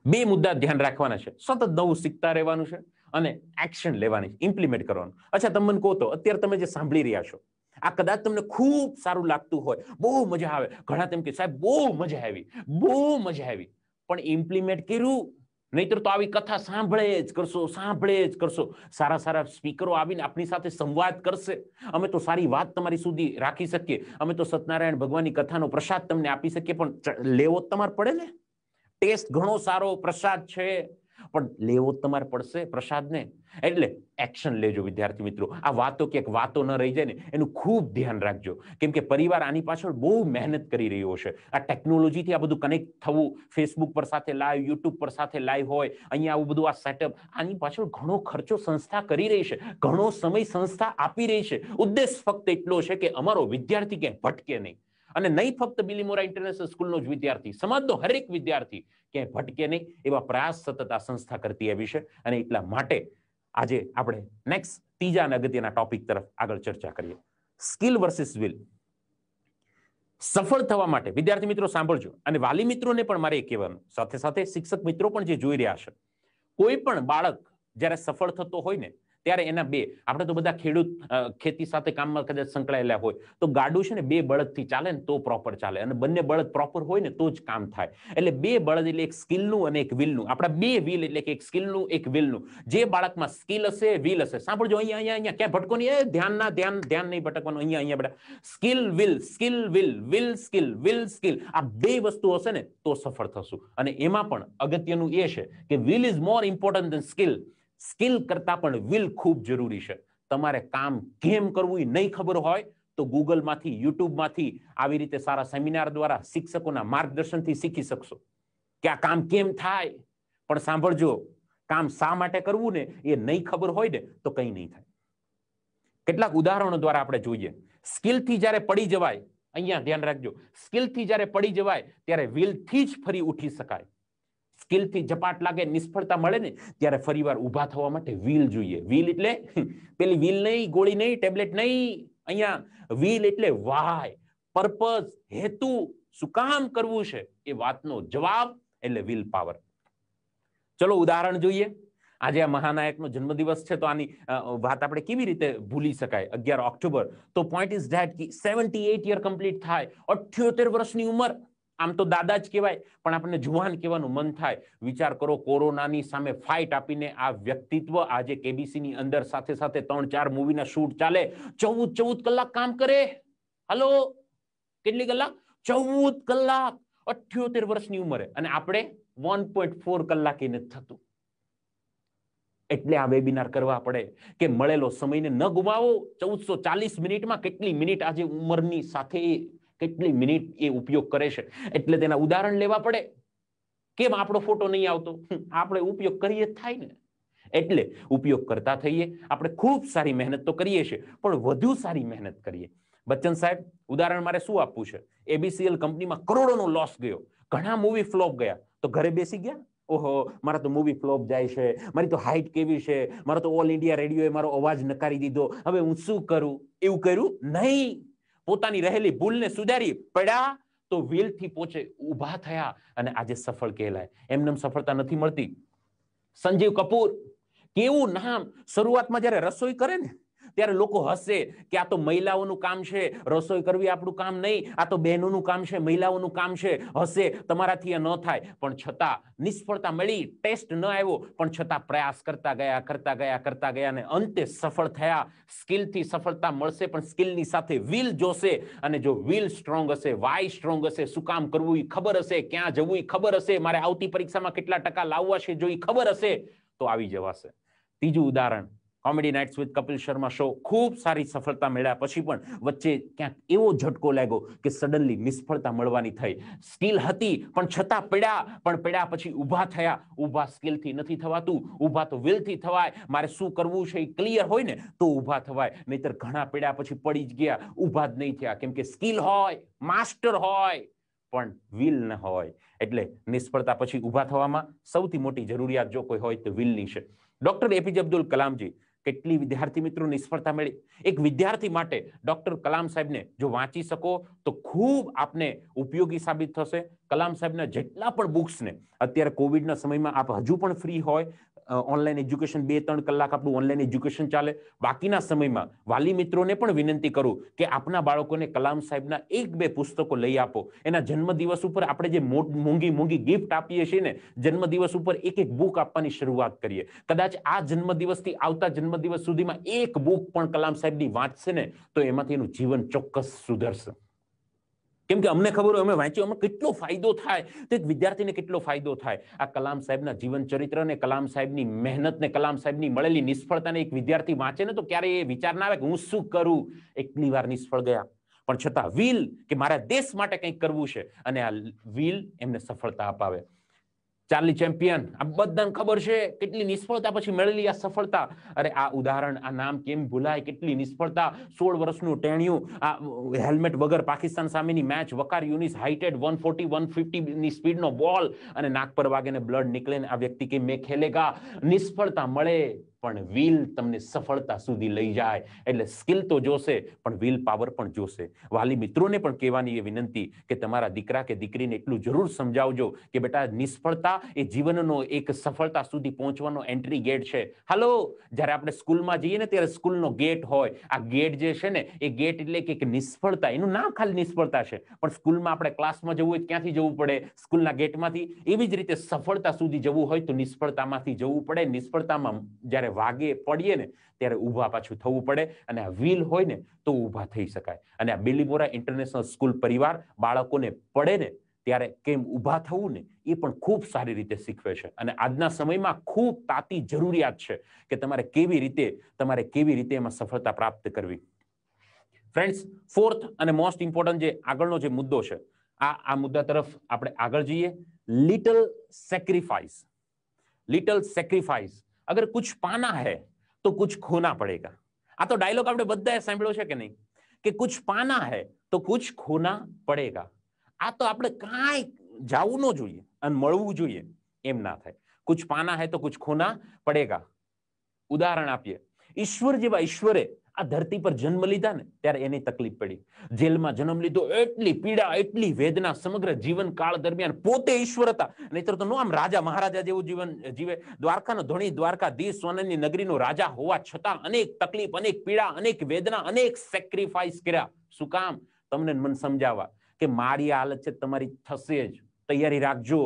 બે મુદ્દા ધ્યાન રાખવાના છે સતત નવું શીખતા રહેવાનું છે અને એક્શન લેવાની છે ઇમ્પ્લિમેન્ટ કરવાનું અચ્છા તમને કહો તો અત્યારે તમે જે સાંભળી રહ્યા છો આ કદાચ તમને ખૂબ સારું લાગતું હોય બહુ મજા આવે ઘણા તેમ કે સાહેબ બહુ મજા આવી બહુ મજા આવી પણ ઇમ્પ્લિમેન્ટ કર્યું નહીતર તો આવી કથા સાંભળે જ કરશો સાંભળે જ કરશો સારા સારા સ્પીકરો આવીને આપણી સાથે સંવાદ કરશે અમે તો સારી વાત તમારી સુધી રાખી શકીએ અમે તો સત્યનારાયણ ભગવાનની કથાનો પ્રસાદ તમને આપી શકીએ પણ લેવો તમારે પડે ને ટેસ્ટ ઘણો સારો પ્રસાદ છે પણ લેવો તમારે પડશે પ્રસાદને એટલે એક્શન લેજો વિદ્યાર્થી મિત્રો આ વાતો ક્યાંક વાતો ન રહી જાય ને એનું ખૂબ ધ્યાન રાખજો કેમ કે પરિવાર આની પાછળ બહુ મહેનત કરી રહ્યો છે આ ટેકનોલોજીથી આ બધું કનેક્ટ થવું ફેસબુક પર સાથે લાઈવ યુટ્યુબ પર સાથે લાઈવ હોય અહીંયા આવું બધું આ સેટઅપ આની પાછળ ઘણો ખર્ચો સંસ્થા કરી રહી છે ઘણો સમય સંસ્થા આપી રહી છે ઉદ્દેશ ફક્ત એટલો છે કે અમારો વિદ્યાર્થી ક્યાંય ભટકે નહીં અને નહીં ફક્ત બિલીમોરા ઇન્ટરનેશનલ સ્કૂલનો જ વિદ્યાર્થી સમાજનો હરેક વિદ્યાર્થી ક્યાંય ભટકે નહીં એવા પ્રયાસ સતત આ સંસ્થા કરતી આવી છે અને એટલા માટે આજે આપણે નેક્સ્ટ ત્રીજા અને અગત્યના ટોપિક તરફ આગળ ચર્ચા કરીએ સ્કિલ વર્સિસ વિલ સફળ થવા માટે વિદ્યાર્થી મિત્રો સાંભળજો અને વાલી મિત્રોને પણ મારે એ કહેવાનું સાથે સાથે શિક્ષક મિત્રો પણ જે જોઈ રહ્યા છે કોઈ પણ બાળક જ્યારે સફળ થતો હોય ને ત્યારે એના બે આપણે તો બધા ખેડૂત ખેતી સાથે કામમાં કદાચ સંકળાયેલા હોય તો ગાડું છે ને બે બળદથી ચાલે ને તો પ્રોપર ચાલે અને બંને બળદ પ્રોપર હોય ને તો જ કામ થાય એટલે બે બળદ એટલે એક સ્કિલનું અને એક વિલનું આપણા બે વ્હીલ એટલે કે એક સ્કિલનું એક વિલનું જે બાળકમાં સ્કિલ હશે વિલ હશે સાંભળજો અહીંયા અહીંયા અહીંયા ક્યાં ભટકો નહીં ધ્યાન ના ધ્યાન ધ્યાન નહીં ભટકવાનું અહીંયા અહીંયા બધા skill will skill will will skill will skill આ બે વસ્તુ હશે ને તો સફળ થશું અને એમાં પણ અગત્યનું એ છે કે will is more important than skill skill કરતાં પણ વિલ ખૂબ જરૂરી છે તમારે કામ કેમ કરવું એ નહીં ખબર હોય તો ગૂગલમાંથી યુટ્યુબમાંથી આવી રીતે સારા સેમિનાર દ્વારા શિક્ષકોના માર્ગદર્શનથી શીખી શકશો કે આ કામ કેમ થાય પણ સાંભળજો કામ શા માટે કરવું ને એ નહીં ખબર હોય ને તો કંઈ નહીં થાય કેટલાક ઉદાહરણો દ્વારા આપણે જોઈએ સ્કિલથી જ્યારે પડી જવાય અહીંયા ધ્યાન રાખજો સ્કિલથી જ્યારે પડી જવાય ત્યારે વિલથી જ ફરી ઉઠી શકાય સ્કિલથી ઝપાટ લાગે નિષ્ફળતા મળે ને ત્યારે ફરીવાર ઊભા થવા માટે વ્હીલ જોઈએ વ્હીલ એટલે પેલી વ્હીલ નહીં ગોળી નહીં ટેબ્લેટ નહીં અહીંયા વ્હીલ એટલે વાય પર્પઝ હેતુ શું કામ કરવું છે એ વાતનો જવાબ એટલે વ્હીલ પાવર ચલો ઉદાહરણ જોઈએ આજે આ મહાનાયકનો જન્મદિવસ છે તો આની વાત આપણે કેવી રીતે ભૂલી શકાય અગિયાર ઓક્ટોબર તો point is that seventy eight year complete થાય અઠ્યોતેર વર્ષની ઉંમર આમ તો દાદા જ કહેવાય પણ આપણને જુવાન કહેવાનું મન થાય વિચાર કરો કોરોનાની સામે ફાઇટ આપીને આ વ્યક્તિત્વ આજે કેબીસીની અંદર સાથે સાથે ત્રણ ચાર મૂવીના શૂટ ચાલે ચૌદ ચૌદ કલાક કામ કરે હલો કેટલી કલાક ચૌદ કલાક અઠ્યોતેર વર્ષની ઉંમરે અને આપણે વન પોઈન્ટ ફોર કલાક એને નથી થતું એટલે આ વેબિનાર કરવા પડે કે મળેલો સમયને ન ગુમાવો ચૌદસો ચાલીસ મિનિટમાં કેટલી મિનિટ આજે ઉંમરની સાથે કેટલી મિનિટ એ ઉપયોગ કરે છે એટલે તેના ઉદાહરણ લેવા પડે કેમ આપણો ફોટો નહીં આવતો આપણે ઉપયોગ કરીએ થાય ને એટલે ઉપયોગ કરતા થઈએ આપણે ખૂબ સારી મહેનત તો કરીએ છીએ પણ વધુ સારી મહેનત કરીએ બચ્ચન સાહેબ ઉદાહરણ મારે શું આપવું છે એબીસીએલ કંપનીમાં કરોડોનો લોસ ગયો ઘણા મૂવી ફ્લોપ ગયા તો ઘરે બેસી ગયા ઓહો મારા તો મૂવી ફ્લોપ જાય છે મારી તો હાઇટ કેવી છે મારો તો ઓલ ઇન્ડિયા રેડિયોએ મારો અવાજ નકારી દીધો હવે હું શું કરું એવું કર્યું નહીં પોતાની રહેલી ભૂલને સુધારી પડ્યા તો થી પોચે ઉભા થયા અને આજે સફળ કહેલાય એમને સફળતા નથી મળતી સંજીવ કપૂર કેવું નામ શરૂઆતમાં જયારે રસોઈ કરે ને ત્યારે લોકો હસશે કે આ તો મહિલાઓનું કામ છે રસોઈ કરવી આપણું કામ નહીં આ તો બહેનોનું કામ છે મહિલાઓનું કામ છે હશે તમારાથી એ ન થાય પણ છતાં નિષ્ફળતા મળી ટેસ્ટ ન આવ્યો પણ છતાં પ્રયાસ કરતા ગયા કરતા ગયા કરતા ગયા અને અંતે સફળ થયા સ્કિલથી સફળતા મળશે પણ સ્કિલની સાથે વિલ જોશે અને જો વિલ સ્ટ્રોંગ હશે વાય સ્ટ્રોંગ હશે શું કામ કરવું એ ખબર હશે ક્યાં જવું એ ખબર હશે મારે આવતી પરીક્ષામાં કેટલા ટકા લાવવા છે જો એ ખબર હશે તો આવી જવાશે ત્રીજું ઉદાહરણ comedy nights with Kapil Sharma show ખૂબ સારી સફળતા મળ્યા પછી પણ વચ્ચે ક્યાંક એવો ઝટકો લાગ્યો કે સડનલી નિષ્ફળતા મળવાની થઈ સ્કિલ હતી પણ છતાં પડ્યા પણ પડ્યા પછી ઊભા થયા ઊભા સ્કિલથી નથી થવાતું ઊભા તો વિલથી થવાય મારે શું કરવું છે એ ક્લિયર હોય ને તો ઊભા થવાય નહીતર ઘણા પડ્યા પછી પડી જ ગયા ઊભા જ નહીં થયા કેમ કે સ્કિલ હોય માસ્ટર હોય પણ વિલ ન હોય એટલે નિષ્ફળતા પછી ઊભા થવામાં સૌથી મોટી જરૂરિયાત જો કોઈ હોય તો વિલની છે ડોક્ટર એપીજે અબ્દુલ કલામજી કેટલી વિદ્યાર્થી મિત્રો નિષ્ફળતા મળી એક વિદ્યાર્થી માટે ડોક્ટર કલામ સાહેબને જો વાંચી શકો તો ખૂબ આપને ઉપયોગી સાબિત થશે કલામ સાહેબના જેટલા પણ બુક્સને અત્યારે કોવિડના સમયમાં આપ હજુ પણ ફ્રી હોય ઓનલાઈન એજ્યુકેશન બે ત્રણ કલાક આપણું ઓનલાઈન એજ્યુકેશન ચાલે બાકીના સમયમાં વાલી મિત્રોને પણ વિનંતી કરું કે આપના બાળકોને કલામ સાહેબના એક બે પુસ્તકો લઈ આપો એના જન્મદિવસ ઉપર આપણે જે મોંઘી મોંઘી ગિફ્ટ આપીએ છીએ ને જન્મદિવસ ઉપર એક એક બુક આપવાની શરૂઆત કરીએ કદાચ આ જન્મદિવસથી આવતા જન્મદિવસ સુધીમાં એક બુક પણ કલામ સાહેબની વાંચશે ને તો એમાંથી એનું જીવન ચોક્કસ સુધરશે કેમ કે અમને ખબર હોય અમે વાંચ્યું અમે કેટલો ફાયદો થાય તો એક વિદ્યાર્થીને કેટલો ફાયદો થાય આ કલામ સાહેબના જીવન ચરિત્રને કલામ સાહેબની મહેનતને કલામ સાહેબની મળેલી નિષ્ફળતાને એક વિદ્યાર્થી વાંચે ને તો ક્યારે એ વિચાર ના આવે કે હું શું કરું એકલી વાર નિષ્ફળ ગયા પણ છતાં વિલ કે મારા દેશ માટે કંઈક કરવું છે અને આ વિલ એમને સફળતા અપાવે ચાર્લી ચેમ્પિયન આ બધાને ખબર છે કેટલી નિષ્ફળતા પછી મળેલી આ સફળતા અરે આ ઉદાહરણ આ નામ કેમ ભૂલાય કેટલી નિષ્ફળતા સોળ વર્ષનું ટેણ્યું આ હેલ્મેટ વગર પાકિસ્તાન સામેની મેચ વકાર યુનિસ હાઇટેડ વન ફોર્ટી વન ફિફ્ટીની સ્પીડનો બોલ અને નાક પર વાગેને બ્લડ નીકળે ને આ વ્યક્તિ કે મેં ખેલેગા નિષ્ફળતા મળે પણ વિલ તમને સફળતા સુધી લઈ જાય એટલે સ્કિલ તો જોશે પણ વિલ પાવર પણ જોશે વાલી મિત્રોને પણ કહેવાની એ વિનંતી કે તમારા દીકરા કે દીકરીને એટલું જરૂર સમજાવજો કે બેટા નિષ્ફળતા એ જીવનનો એક સફળતા સુધી પહોંચવાનો એન્ટ્રી ગેટ છે હાલો જ્યારે આપણે સ્કૂલમાં જઈએ ને ત્યારે સ્કૂલનો ગેટ હોય આ ગેટ જે છે ને એ ગેટ એટલે કે એક નિષ્ફળતા એનું નામ ખાલી નિષ્ફળતા છે પણ સ્કૂલમાં આપણે ક્લાસમાં જવું હોય ક્યાંથી જવું પડે સ્કૂલના ગેટમાંથી એવી જ રીતે સફળતા સુધી જવું હોય તો નિષ્ફળતામાંથી જવું પડે નિષ્ફળતામાં જ્યારે વાગે પડીએ ને ત્યારે ઊભા પાછું થવું પડે અને આ વ્હીલ હોય ને તો ઊભા થઈ શકાય અને આ બિલીબોરા ઇન્ટરનેશનલ સ્કૂલ પરિવાર બાળકોને પડે ને ત્યારે કેમ ઊભા થવું ને એ પણ ખૂબ સારી રીતે શીખવે છે અને આજના સમયમાં ખૂબ તાતી જરૂરિયાત છે કે તમારે કેવી રીતે તમારે કેવી રીતે એમાં સફળતા પ્રાપ્ત કરવી ફ્રેન્ડ્સ ફોર્થ અને મોસ્ટ ઇમ્પોર્ટન્ટ જે આગળનો જે મુદ્દો છે આ આ મુદ્દા તરફ આપણે આગળ જઈએ લિટલ સેક્રિફાઈસ લિટલ સેક્રિફાઈસ अगर कुछ पाना है तो कुछ खोना पड़ेगा आ हाँ, तो डायलॉग आपने बदला है सैम्पलो के नहीं कि कुछ पाना है तो कुछ खोना पड़ेगा आ हाँ, तो आपने कहा जाऊ नो जोइए मलवू एम ना थे कुछ पाना है तो कुछ खोना पड़ेगा उदाहरण आप ईश्वर जेवा ईश्वरे આ ધરતી પર જન્મ લીધા ને ત્યારે એની તકલીફ પડી જેલમાં જન્મ લીધો એટલી પીડા એટલી વેદના સમગ્ર જીવન કાળ દરમિયાન પોતે ઈશ્વર હતા નહીતર તો આમ રાજા મહારાજા જેવું જીવન જીવે દ્વારકાનો ધણી દ્વારકાધીશ સોનાની નગરીનો રાજા હોવા છતાં અનેક તકલીફ અનેક પીડા અનેક વેદના અનેક સેક્રિફાઈસ કર્યા શું કામ તમને મન સમજાવવા કે મારી હાલત છે તમારી થશે જ તૈયારી રાખજો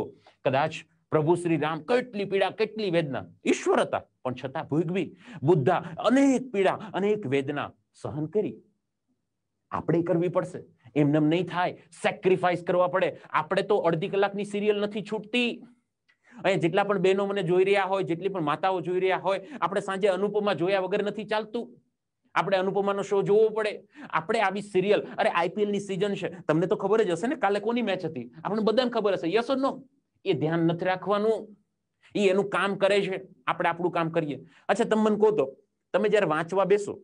કદાચ પ્રભુ શ્રી રામ કેટલી પીડા કેટલી વેદના ઈશ્વર હતા પણ છતાં ભોગવી બુદ્ધા અનેક પીડા અનેક વેદના સહન કરી આપણે કરવી પડશે એમને નહીં થાય સેક્રિફાઈસ કરવા પડે આપણે તો અડધી કલાકની સિરિયલ નથી છૂટતી અહીંયા જેટલા પણ બહેનો મને જોઈ રહ્યા હોય જેટલી પણ માતાઓ જોઈ રહ્યા હોય આપણે સાંજે અનુપમા જોયા વગર નથી ચાલતું આપણે અનુપમાનો શો જોવો પડે આપણે આવી સિરિયલ અરે આઈપીએલ ની સિઝન છે તમને તો ખબર જ હશે ને કાલે કોની મેચ હતી આપણને બધાને ખબર હશે યસ ઓર નો એ ધ્યાન નથી રાખવાનું એ એનું કામ કરે છે આપણે આપણું કામ કરીએ અચ્છા તમે મને કહો તો તમે જ્યારે વાંચવા બેસો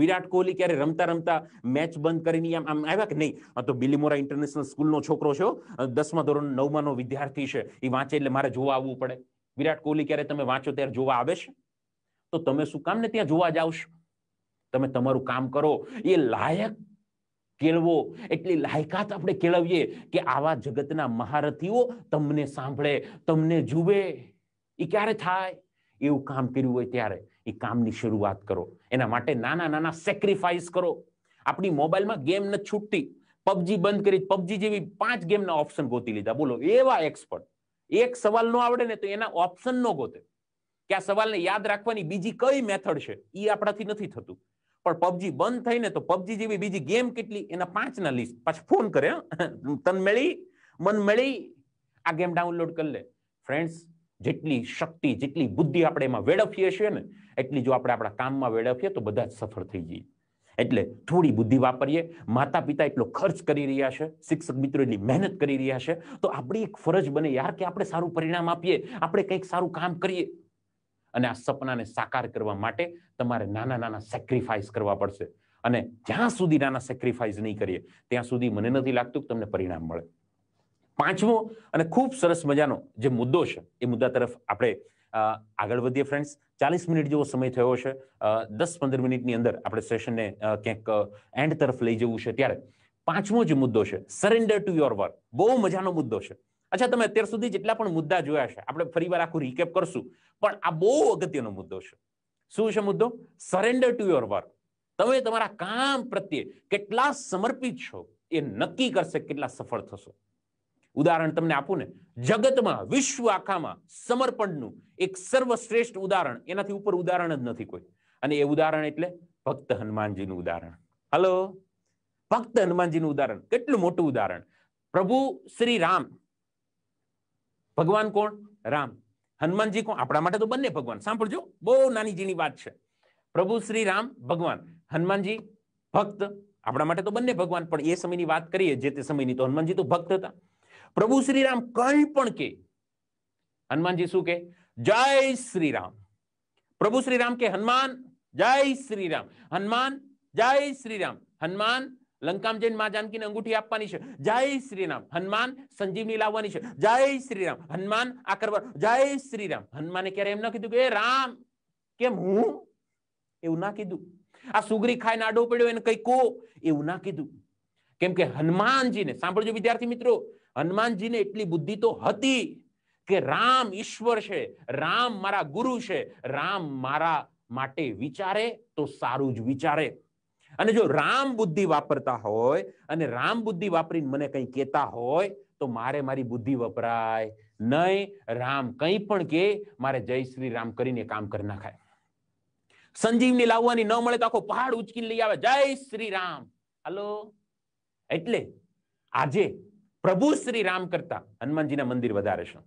વિરાટ કોહલી ક્યારે રમતા રમતા મેચ બંધ કરીને આમ આમ આવ્યા કે નહીં તો બિલીમોરા ઇન્ટરનેશનલ સ્કૂલનો છોકરો છો દસમા ધોરણ નવમાનો વિદ્યાર્થી છે એ વાંચે એટલે મારે જોવા આવવું પડે વિરાટ કોહલી ક્યારે તમે વાંચો ત્યારે જોવા આવે છે તો તમે શું કામ ને ત્યાં જોવા જાવ તમે તમારું કામ કરો એ લાયક કેળવો એટલી લાયકાત આપણે કેળવીએ કે આવા જગતના મહારથીઓ તમને સાંભળે તમને જુએ એ ક્યારે થાય એવું કામ કર્યું હોય ત્યારે એ કામની શરૂઆત કરો એના માટે નાના નાના સેક્રિફાઈસ કરો આપણી મોબાઈલમાં ગેમ ન છૂટતી પબજી બંધ કરી પબજી જેવી પાંચ ગેમના ઓપ્શન ગોતી લીધા બોલો એવા એક્સપર્ટ એક સવાલ નો આવડે ને તો એના ઓપ્શન નો ગોતે કે આ સવાલને યાદ રાખવાની બીજી કઈ મેથડ છે એ આપણાથી નથી થતું પણ પબજી બંધ થઈને તો પબજી જેવી બીજી ગેમ કેટલી એના પાંચના લિસ્ટ પાછા ફોન કરે તન મળી મન મળી આ ગેમ ડાઉનલોડ કરી લે ફ્રેન્ડ્સ જેટલી શક્તિ જેટલી બુદ્ધિ આપણે એમાં વેડફીએ છીએ ને એટલી જો આપણે આપણા કામમાં વેડફીએ તો બધા જ સફળ થઈ જઈએ એટલે થોડી બુદ્ધિ વાપરીએ માતા પિતા એટલો ખર્ચ કરી રહ્યા છે શિક્ષક મિત્રો એટલી મહેનત કરી રહ્યા છે તો આપણી એક ફરજ બને યાર કે આપણે સારું પરિણામ આપીએ આપણે કંઈક સારું કામ કરીએ અને આ સપનાને સાકાર કરવા માટે તમારે નાના નાના સેક્રિફાઈસ કરવા પડશે અને જ્યાં સુધી નાના સેક્રિફાઈસ નહીં કરીએ ત્યાં સુધી મને નથી લાગતું કે તમને પરિણામ મળે પાંચમો અને ખૂબ સરસ મજાનો જે મુદ્દો છે એ મુદ્દા તરફ આપણે આગળ વધીએ ફ્રેન્ડ્સ ચાલીસ મિનિટ જેવો સમય થયો છે દસ પંદર મિનિટની અંદર આપણે સેશનને ક્યાંક એન્ડ તરફ લઈ જવું છે ત્યારે પાંચમો જે મુદ્દો છે સરેન્ડર ટુ યોર વર્ક બહુ મજાનો મુદ્દો છે અચ્છા તમે અત્યાર સુધી જેટલા પણ મુદ્દા જોયા છે આપણે ફરી વાર આખું રિકેપ કરશું પણ આ બહુ અગત્યનો મુદ્દો છે શું છે મુદ્દો સરેન્ડર ટુ યોર વર્ક તમે તમારા કામ પ્રત્યે કેટલા સમર્પિત છો એ નક્કી કરશે કેટલા સફળ થશો ઉદાહરણ તમને આપું ને જગતમાં વિશ્વ આખામાં સમર્પણનું એક સર્વશ્રેષ્ઠ ઉદાહરણ એનાથી ઉપર ઉદાહરણ જ નથી કોઈ અને એ ઉદાહરણ એટલે ભક્ત હનુમાનજીનું ઉદાહરણ હલો ભક્ત હનુમાનજીનું ઉદાહરણ કેટલું મોટું ઉદાહરણ પ્રભુ શ્રી રામ भगवान कोण राम हनुमान जी को अपना तो बने भगवान सांभजो बहु नानी जी बात है प्रभु श्री राम भगवान हनुमान जी भक्त अपना तो बने भगवान पर ये समय करिए समय तो हनुमान जी तो भक्त था प्रभु श्री राम कई के हनुमान जी शू के जय श्री राम प्रभु श्री राम के हनुमान जय श्री राम हनुमान जय श्री राम हनुमान લંકામાં જઈને માં જાનકીને અંગૂઠી આપવાની છે જય શ્રીરામ હનુમાન સંજીવની લાવવાની છે જય શ્રીરામ હનુમાન આ જય શ્રીરામ હનુમાને ક્યારે એમ ન કીધું કે રામ કેમ હું એવું ના કીધું આ સુગરી ખાઈને આડો પડ્યો એને કઈ કો એવું ના કીધું કેમ કે હનુમાનજીને સાંભળજો વિદ્યાર્થી મિત્રો હનુમાનજીને એટલી બુદ્ધિ તો હતી કે રામ ઈશ્વર છે રામ મારા ગુરુ છે રામ મારા માટે વિચારે તો સારું જ વિચારે અને જો રામ બુદ્ધિ વાપરતા હોય અને રામ બુદ્ધિ વાપરીને મને કંઈ કહેતા હોય તો મારે મારી બુદ્ધિ વપરાય નહીં રામ કંઈ પણ કે મારે જય શ્રી રામ કરીને કામ કરી નાખાય સંજીવની લાવવાની ન મળે તો આખો પહાડ ઉચકીને લઈ આવે જય શ્રી રામ હાલો એટલે આજે પ્રભુ શ્રી રામ કરતા હનુમાનજીના મંદિર વધારે છે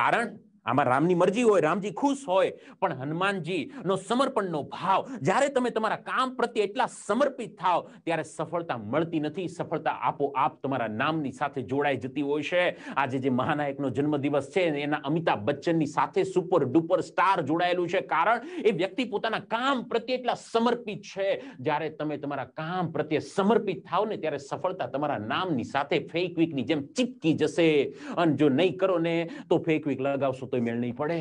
કારણ આમાં રામની મરજી હોય રામજી ખુશ હોય પણ હનુમાનજી નો સમર્પણનો ભાવ જ્યારે તમે તમારા કામ પ્રત્યે એટલા સમર્પિત થાવ ત્યારે સફળતા મળતી નથી સફળતા આપોઆપ તમારા નામની સાથે જોડાઈ જતી હોય છે આજે જે મહાનાયકનો જન્મદિવસ છે એના અમિતાભ બચ્ચનની સાથે સુપર ડુપર સ્ટાર જોડાયેલું છે કારણ એ વ્યક્તિ પોતાના કામ પ્રત્યે એટલા સમર્પિત છે જ્યારે તમે તમારા કામ પ્રત્યે સમર્પિત થાવ ને ત્યારે સફળતા તમારા નામની સાથે ફેક વીકની જેમ ચીપકી જશે અને જો નહીં કરો ને તો ફેક લગાવશો તો તો મેળ નહીં પડે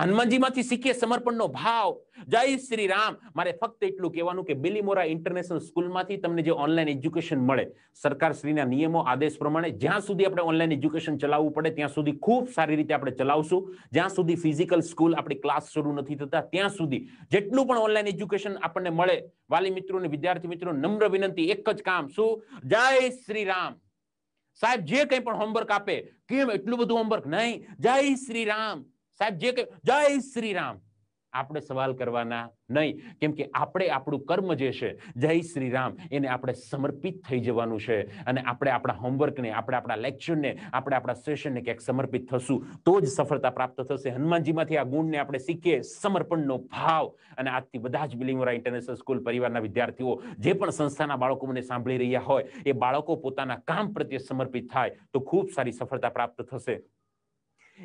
હનુમાનજીમાંથી શીખીએ સમર્પણનો ભાવ જય શ્રી રામ મારે ફક્ત એટલું કહેવાનું કે બિલીમોરા ઇન્ટરનેશનલ સ્કૂલમાંથી તમને જે ઓનલાઈન એજ્યુકેશન મળે સરકાર શ્રીના નિયમો આદેશ પ્રમાણે જ્યાં સુધી આપણે ઓનલાઈન એજ્યુકેશન ચલાવવું પડે ત્યાં સુધી ખૂબ સારી રીતે આપણે ચલાવશું જ્યાં સુધી ફિઝિકલ સ્કૂલ આપણી ક્લાસ શરૂ નથી થતા ત્યાં સુધી જેટલું પણ ઓનલાઈન એજ્યુકેશન આપણને મળે વાલી મિત્રો અને વિદ્યાર્થી મિત્રો નમ્ર વિનંતી એક જ કામ શું જય શ્રી રામ સાહેબ જે કંઈ પણ હોમવર્ક આપે કેમ એટલું બધું હોમવર્ક નહીં જય શ્રી રામ સાહેબ જે કંઈ જય શ્રી રામ આપણે સવાલ કરવાના નહીં કેમ કે આપણે આપણું કર્મ જે છે જય શ્રી રામ એને આપણે સમર્પિત થઈ જવાનું છે અને આપણે આપણા હોમવર્કને આપણે આપણા લેક્ચરને આપણે આપણા સેશનને ક્યાંક સમર્પિત થશું તો જ સફળતા પ્રાપ્ત થશે હનુમાનજીમાંથી આ ગુણને આપણે શીખીએ સમર્પણનો ભાવ અને આજથી બધા જ બિલિમોરા ઇન્ટરનેશનલ સ્કૂલ પરિવારના વિદ્યાર્થીઓ જે પણ સંસ્થાના બાળકો મને સાંભળી રહ્યા હોય એ બાળકો પોતાના કામ પ્રત્યે સમર્પિત થાય તો ખૂબ સારી સફળતા પ્રાપ્ત થશે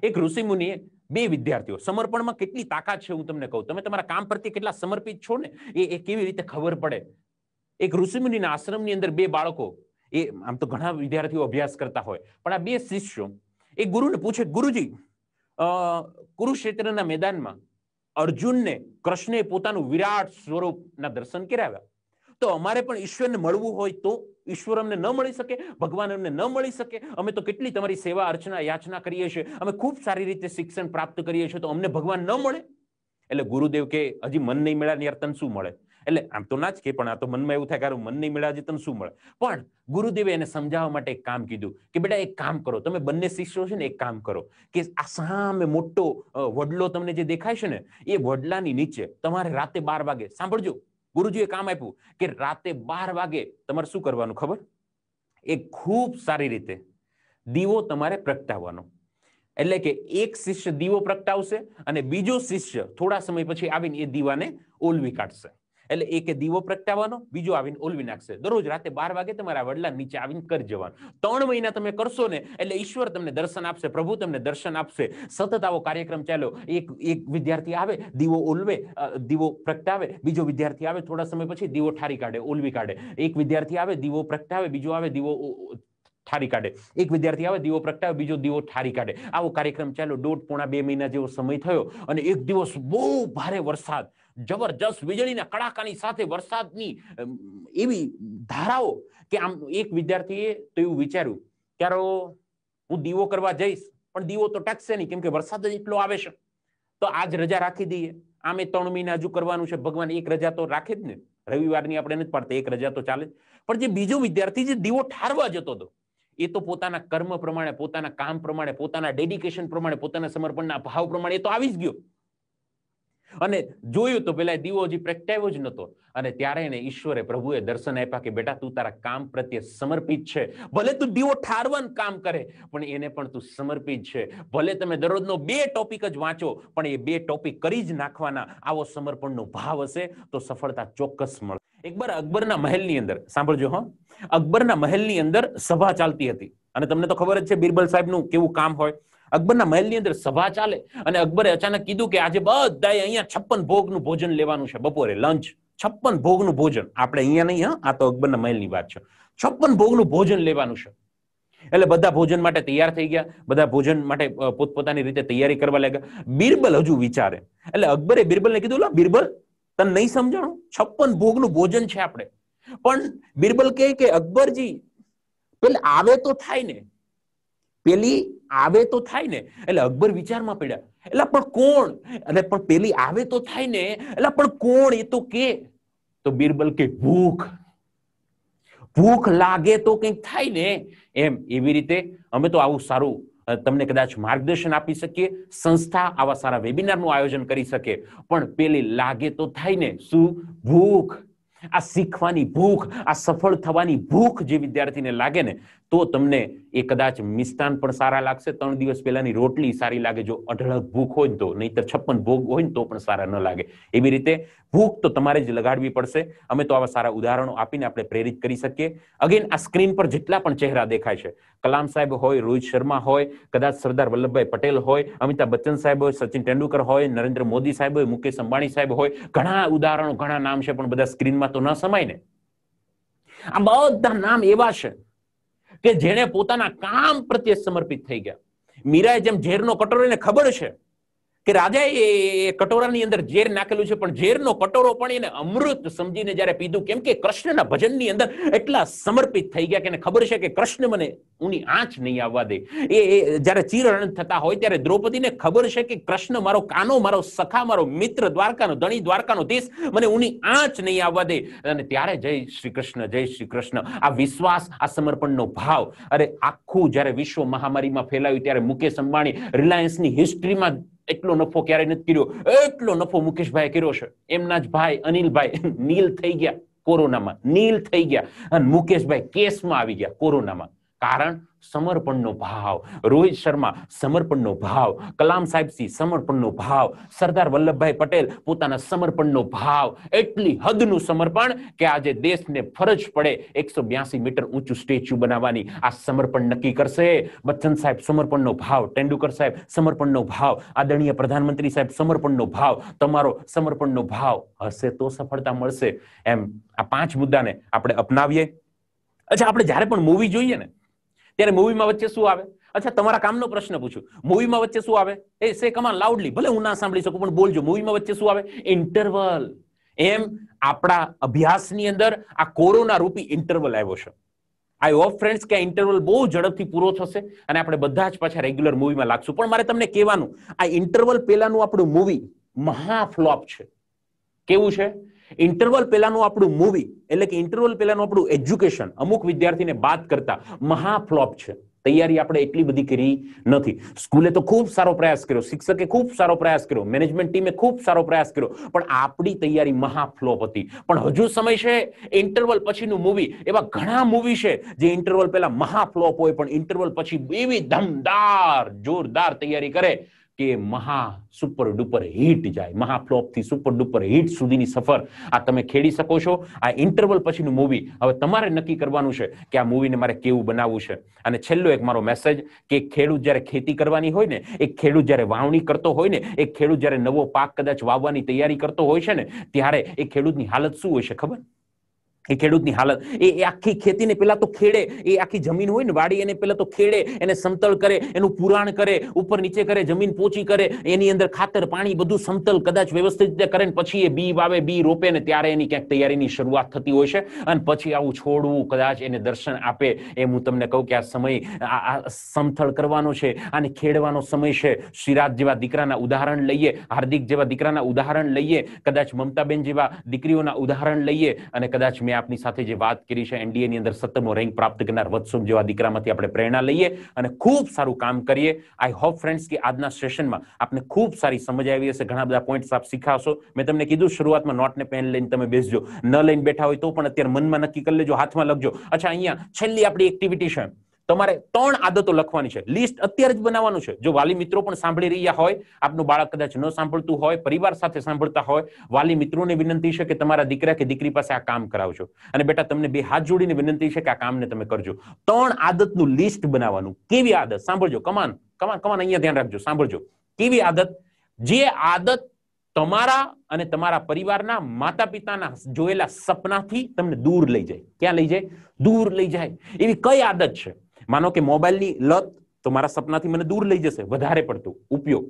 એક ઋષિ મુનિએ બે વિદ્યાર્થીઓ સમર્પણમાં કેટલી તાકાત છે હું તમને કહું તમે તમારા કામ પ્રત્યે કેટલા સમર્પિત છો ને એ એ કેવી રીતે ખબર પડે એક ઋષિમુનિના આશ્રમની અંદર બે બાળકો એ આમ તો ઘણા વિદ્યાર્થીઓ અભ્યાસ કરતા હોય પણ આ બે શિષ્યો એ ગુરુને પૂછે ગુરુજી કુરુક્ષેત્રના મેદાનમાં અર્જુનને કૃષ્ણે પોતાનું વિરાટ સ્વરૂપના દર્શન કરાવ્યા તો અમારે પણ ઈશ્વરને મળવું હોય તો ઈશ્વર અમને ન મળી શકે ભગવાન અમને ન મળી શકે અમે તો કેટલી તમારી સેવા અર્ચના યાચના કરીએ છીએ અમે ખૂબ સારી રીતે શિક્ષણ પ્રાપ્ત કરીએ છીએ તો અમને ભગવાન ન મળે એટલે ગુરુદેવ કે હજી મન નહીં મળ્યા યાર તને શું મળે એટલે આમ તો ના જ કે પણ આ તો મનમાં એવું થાય કે મન નહીં મળ્યા હજી તને શું મળે પણ ગુરુદેવે એને સમજાવવા માટે એક કામ કીધું કે બેટા એક કામ કરો તમે બંને શિષ્યો છે ને એક કામ કરો કે આ સામે મોટો વડલો તમને જે દેખાય છે ને એ વડલાની નીચે તમારે રાતે બાર વાગે સાંભળજો ગુરુજીએ કામ આપ્યું કે રાતે બાર વાગે તમારે શું કરવાનું ખબર એ ખૂબ સારી રીતે દીવો તમારે પ્રગટાવવાનો એટલે કે એક શિષ્ય દીવો પ્રગટાવશે અને બીજો શિષ્ય થોડા સમય પછી આવીને એ દીવાને ઓલવી કાઢશે એટલે એક દીવો પ્રગટાવવાનો બીજો આવીને ઓલવી નાખશે દરરોજ રાતે બાર વાગે તમારા વડલા નીચે આવીને કરી જવાનું ત્રણ મહિના તમે કરશો ને એટલે ઈશ્વર તમને દર્શન આપશે પ્રભુ તમને દર્શન આપશે સતત આવો કાર્યક્રમ ચાલ્યો એક એક વિદ્યાર્થી આવે દીવો ઓલવે દીવો પ્રગટાવે બીજો વિદ્યાર્થી આવે થોડા સમય પછી દીવો ઠારી કાઢે ઓલવી કાઢે એક વિદ્યાર્થી આવે દીવો પ્રગટાવે બીજો આવે દીવો ઠારી કાઢે એક વિદ્યાર્થી આવે દીવો પ્રગટાવે બીજો દીવો ઠારી કાઢે આવો કાર્યક્રમ ચાલો દોઢ પોણા બે મહિના જેવો સમય થયો અને એક દિવસ બહુ ભારે વરસાદ જબરજસ્ત વીજળીના કડાકાની સાથે વરસાદની એવી ધારાઓ કે આમ એક વિદ્યાર્થીએ તો એવું વિચાર્યું ક્યારે હું દીવો કરવા જઈશ પણ દીવો તો ટકશે નહીં કેમ કે વરસાદ જ એટલો આવે છે તો આજ રજા રાખી દઈએ આમે ત્રણ મહિના હજુ કરવાનું છે ભગવાન એક રજા તો રાખે જ ને રવિવારની આપણે નથી પાડતા એક રજા તો ચાલે પણ જે બીજો વિદ્યાર્થી જે દીવો ઠારવા જતો હતો એ તો પોતાના કર્મ પ્રમાણે પોતાના કામ પ્રમાણે પોતાના ડેડિકેશન પ્રમાણે પોતાના સમર્પણના ભાવ પ્રમાણે એ તો આવી જ ગયો અને જોયું તો પેલા દીવો પ્રગટાવ્યો જ નતો અને ત્યારે એને ઈશ્વરે પ્રભુએ દર્શન આપ્યા કે બેટા તું તારા કામ પ્રત્યે સમર્પિત છે ભલે તું દીવો ઠારવાનું કામ કરે પણ એને પણ તું સમર્પિત છે ભલે તમે દરરોજનો બે ટોપિક જ વાંચો પણ એ બે ટોપિક કરી જ નાખવાના આવો સમર્પણનો ભાવ હશે તો સફળતા ચોક્કસ મળે એકવાર અકબરના મહેલની અંદર સાંભળજો હો અકબરના મહેલની અંદર સભા ચાલતી હતી અને તમને તો ખબર જ છે બિરબલ સાહેબનું કેવું કામ હોય અકબરના મહેલની અંદર સભા ચાલે અને અકબરે અચાનક કીધું કે આજે બધાએ અહીંયા છપ્પન ભોગનું ભોજન લેવાનું છે બપોરે લંચ છપ્પન ભોગનું ભોજન આપણે અહીંયા નહીં હા આ તો અકબરના મહેલની વાત છે છપ્પન ભોગનું ભોજન લેવાનું છે એટલે બધા ભોજન માટે તૈયાર થઈ ગયા બધા ભોજન માટે પોતપોતાની રીતે તૈયારી કરવા લાગ્યા બિરબલ હજુ વિચારે એટલે અકબરે બિરબલને કીધું લા બિરબલ તને નહીં સમજાણું છપ્પન ભોગનું ભોજન છે આપણે પણ બિરબલ કહે કે અકબરજી પેલા આવે તો થાય ને પેલી આવે તો થાય ને એટલે અકબર વિચારમાં પડ્યા એટલે પણ કોણ એટલે પણ પેલી આવે તો થાય ને એટલે પણ કોણ એ તો કે તો બિરબલ કે ભૂખ ભૂખ લાગે તો કંઈક થાય ને એમ એવી રીતે અમે તો આવું સારું તમને કદાચ માર્ગદર્શન આપી શકીએ સંસ્થા આવા સારા વેબિનારનું આયોજન કરી શકે પણ પેલી લાગે તો થાય ને શું ભૂખ આ શીખવાની ભૂખ આ સફળ થવાની ભૂખ જે વિદ્યાર્થીને લાગે ને તો તમને એ કદાચ મિષ્ટાન પણ સારા લાગશે ત્રણ દિવસ પહેલાની રોટલી સારી લાગે જો અઢળક ભૂખ હોય તો નહીતર છપ્પન ભોગ હોય ને તો પણ સારા ન લાગે એવી રીતે ભૂખ તો તમારે જ લગાડવી પડશે અમે તો આવા સારા ઉદાહરણો આપીને આપણે પ્રેરિત કરી શકીએ અગેન આ સ્ક્રીન પર જેટલા પણ ચહેરા દેખાય છે કલામ સાહેબ હોય રોહિત શર્મા હોય કદાચ સરદાર વલ્લભભાઈ પટેલ હોય અમિતાભ બચ્ચન સાહેબ હોય સચિન તેંડુલકર હોય નરેન્દ્ર મોદી સાહેબ હોય મુકેશ અંબાણી સાહેબ હોય ઘણા ઉદાહરણો ઘણા નામ છે પણ બધા સ્ક્રીનમાં તો ન સમાય ને આ બધા નામ એવા છે કે જેણે પોતાના કામ પ્રત્યે સમર્પિત થઈ ગયા મીરાએ જેમ ઝેરનો કટોરો એને ખબર છે કે રાજા એ કટોરાની અંદર ઝેર નાખેલું છે પણ ઝેરનો કટોરો પણ એને અમૃત સમજીને જયારે પીધું કેમ કે કૃષ્ણના ભજનની અંદર એટલા સમર્પિત થઈ ગયા કે એને ખબર છે કે કૃષ્ણ મને ઊની આંચ નહીં આવવા દે એ જયારે ચીરણ થતા હોય ત્યારે દ્રૌપદીને ખબર છે કે કૃષ્ણ મારો કાનો મારો સખા મારો મિત્ર દ્વારકાનો ધણી દ્વારકાનો દેશ મને ઊની આંચ નહીં આવવા દે અને ત્યારે જય શ્રી કૃષ્ણ જય શ્રી કૃષ્ણ આ વિશ્વાસ આ સમર્પણનો ભાવ અરે આખું જ્યારે વિશ્વ મહામારીમાં ફેલાયું ત્યારે મુકેશ અંબાણી રિલાયન્સની હિસ્ટ્રીમાં એટલો નફો ક્યારે નથી કર્યો એટલો નફો મુકેશભાઈ કર્યો છે એમના જ ભાઈ અનિલભાઈ નીલ થઈ ગયા કોરોનામાં નીલ થઈ ગયા અને મુકેશભાઈ કેસમાં આવી ગયા કોરોનામાં કારણ સમર્પણનો ભાવ રોહિત શર્મા સમર્પણનો ભાવ કલામ સાહેબ સાહેબસિંહ સમર્પણનો ભાવ સરદાર વલ્લભભાઈ પટેલ પોતાના સમર્પણનો ભાવ એટલી હદનું સમર્પણ કે આજે દેશને ફરજ પડે એકસો બ્યાસી મીટર ઊંચું સ્ટેચ્યુ બનાવવાની આ સમર્પણ નક્કી કરશે બચ્ચન સાહેબ સમર્પણનો ભાવ તેંડુલકર સાહેબ સમર્પણનો ભાવ આદરણીય પ્રધાનમંત્રી સાહેબ સમર્પણનો ભાવ તમારો સમર્પણનો ભાવ હશે તો સફળતા મળશે એમ આ પાંચ મુદ્દાને આપણે અપનાવીએ અચ્છા આપણે જ્યારે પણ મૂવી જોઈએ ને ત્યારે મૂવીમાં વચ્ચે શું આવે અચ્છા તમારા કામનો પ્રશ્ન પૂછું મૂવીમાં વચ્ચે શું આવે એ સે કમાન લાઉડલી ભલે હું ના સાંભળી શકું પણ બોલજો મૂવીમાં વચ્ચે શું આવે ઇન્ટરવલ એમ આપણા અભ્યાસની અંદર આ કોરોના રૂપી ઇન્ટરવલ આવ્યો છે આઈ હોપ ફ્રેન્ડ્સ કે આ ઇન્ટરવલ બહુ ઝડપથી પૂરો થશે અને આપણે બધા જ પાછા રેગ્યુલર મૂવીમાં લાગશું પણ મારે તમને કહેવાનું આ ઇન્ટરવલ પહેલાનું આપણું મૂવી મહા ફ્લોપ છે કેવું છે ઇન્ટરવલ પહેલાનું આપણું મૂવી એટલે કે ઇન્ટરવલ પહેલાનું આપણું એજ્યુકેશન અમુક વિદ્યાર્થીને બાદ કરતા મહાફ્લોપ છે તૈયારી આપણે એટલી બધી કરી નથી સ્કૂલે તો ખૂબ સારો પ્રયાસ કર્યો શિક્ષકે ખૂબ સારો પ્રયાસ કર્યો મેનેજમેન્ટ ટીમે ખૂબ સારો પ્રયાસ કર્યો પણ આપણી તૈયારી મહાફ્લોપ હતી પણ હજુ સમય છે ઇન્ટરવલ પછીનું મૂવી એવા ઘણા મૂવી છે જે ઇન્ટરવલ પહેલા મહાફ્લોપ હોય પણ ઇન્ટરવલ પછી એવી ધમદાર જોરદાર તૈયારી કરે કે મહા સુપર ડુપર હિટ જાય મહા ફ્લોપ થી સુપર ડુપર હિટ સુધીની સફર આ તમે ખેડી શકો છો આ ઇન્ટરવલ પછીનું મૂવી હવે તમારે નક્કી કરવાનું છે કે આ મૂવીને મારે કેવું બનાવવું છે અને છેલ્લો એક મારો મેસેજ કે ખેડૂત જ્યારે ખેતી કરવાની હોય ને એ ખેડૂત જ્યારે વાવણી કરતો હોય ને એ ખેડૂત જ્યારે નવો પાક કદાચ વાવવાની તૈયારી કરતો હોય છે ને ત્યારે એ ખેડૂતની હાલત શું હોય છે ખબર એ ખેડૂતની હાલત એ આખી ખેતીને પેલા તો ખેડે એ આખી જમીન હોય ને વાડી એને પેલા તો ખેડે એને સમતલ કરે એનું પુરાણ કરે ઉપર નીચે કરે જમીન પોચી કરે એની અંદર ખાતર પાણી બધું સમતલ કદાચ વ્યવસ્થિત રીતે કરે ને પછી એ બી વાવે બી રોપે ને ત્યારે એની ક્યાંક તૈયારીની શરૂઆત થતી હોય છે અને પછી આવું છોડવું કદાચ એને દર્શન આપે એમ હું તમને કહું કે આ સમય આ સમથળ કરવાનો છે અને ખેડવાનો સમય છે શિરાજ જેવા દીકરાના ઉદાહરણ લઈએ હાર્દિક જેવા દીકરાના ઉદાહરણ લઈએ કદાચ મમતાબેન જેવા દીકરીઓના ઉદાહરણ લઈએ અને કદાચ મેં મેં આપની સાથે જે વાત કરી છે એનડીએ ની અંદર સત્તમો રેન્ક પ્રાપ્ત કરનાર વત્સુમ જેવા દીકરામાંથી આપણે પ્રેરણા લઈએ અને ખૂબ સારું કામ કરીએ આઈ હોપ ફ્રેન્ડ્સ કે આજના સેશનમાં આપને ખૂબ સારી સમજ આવી હશે ઘણા બધા પોઈન્ટ્સ આપ શીખાશો મેં તમને કીધું શરૂઆતમાં નોટને પેન લઈને તમે બેસજો ન લઈને બેઠા હોય તો પણ અત્યારે મનમાં નક્કી કરી લેજો હાથમાં લખજો અચ્છા અહીંયા છેલ્લી આપણી એક્ટિવિટી છે તમારે ત્રણ આદતો લખવાની છે લિસ્ટ અત્યારે જ બનાવવાનું છે જો વાલી મિત્રો પણ સાંભળી રહ્યા હોય આપનું બાળક કદાચ ન સાંભળતું હોય પરિવાર સાથે સાંભળતા હોય વાલી મિત્રોને વિનંતી છે કે તમારા દીકરા કે દીકરી પાસે આ કામ કરાવજો અને બેટા તમને બે હાથ જોડીને વિનંતી છે કે આ કામને તમે કરજો ત્રણ આદતનું લિસ્ટ બનાવવાનું કેવી આદત સાંભળજો કમાન કમાન કમાન અહીંયા ધ્યાન રાખજો સાંભળજો કેવી આદત જે આદત તમારા અને તમારા પરિવારના માતા પિતાના જોયેલા સપનાથી તમને દૂર લઈ જાય ક્યાં લઈ જાય દૂર લઈ જાય એવી કઈ આદત છે માનો કે મોબાઈલની લત તો મારા સપનાથી મને દૂર લઈ જશે વધારે પડતું ઉપયોગ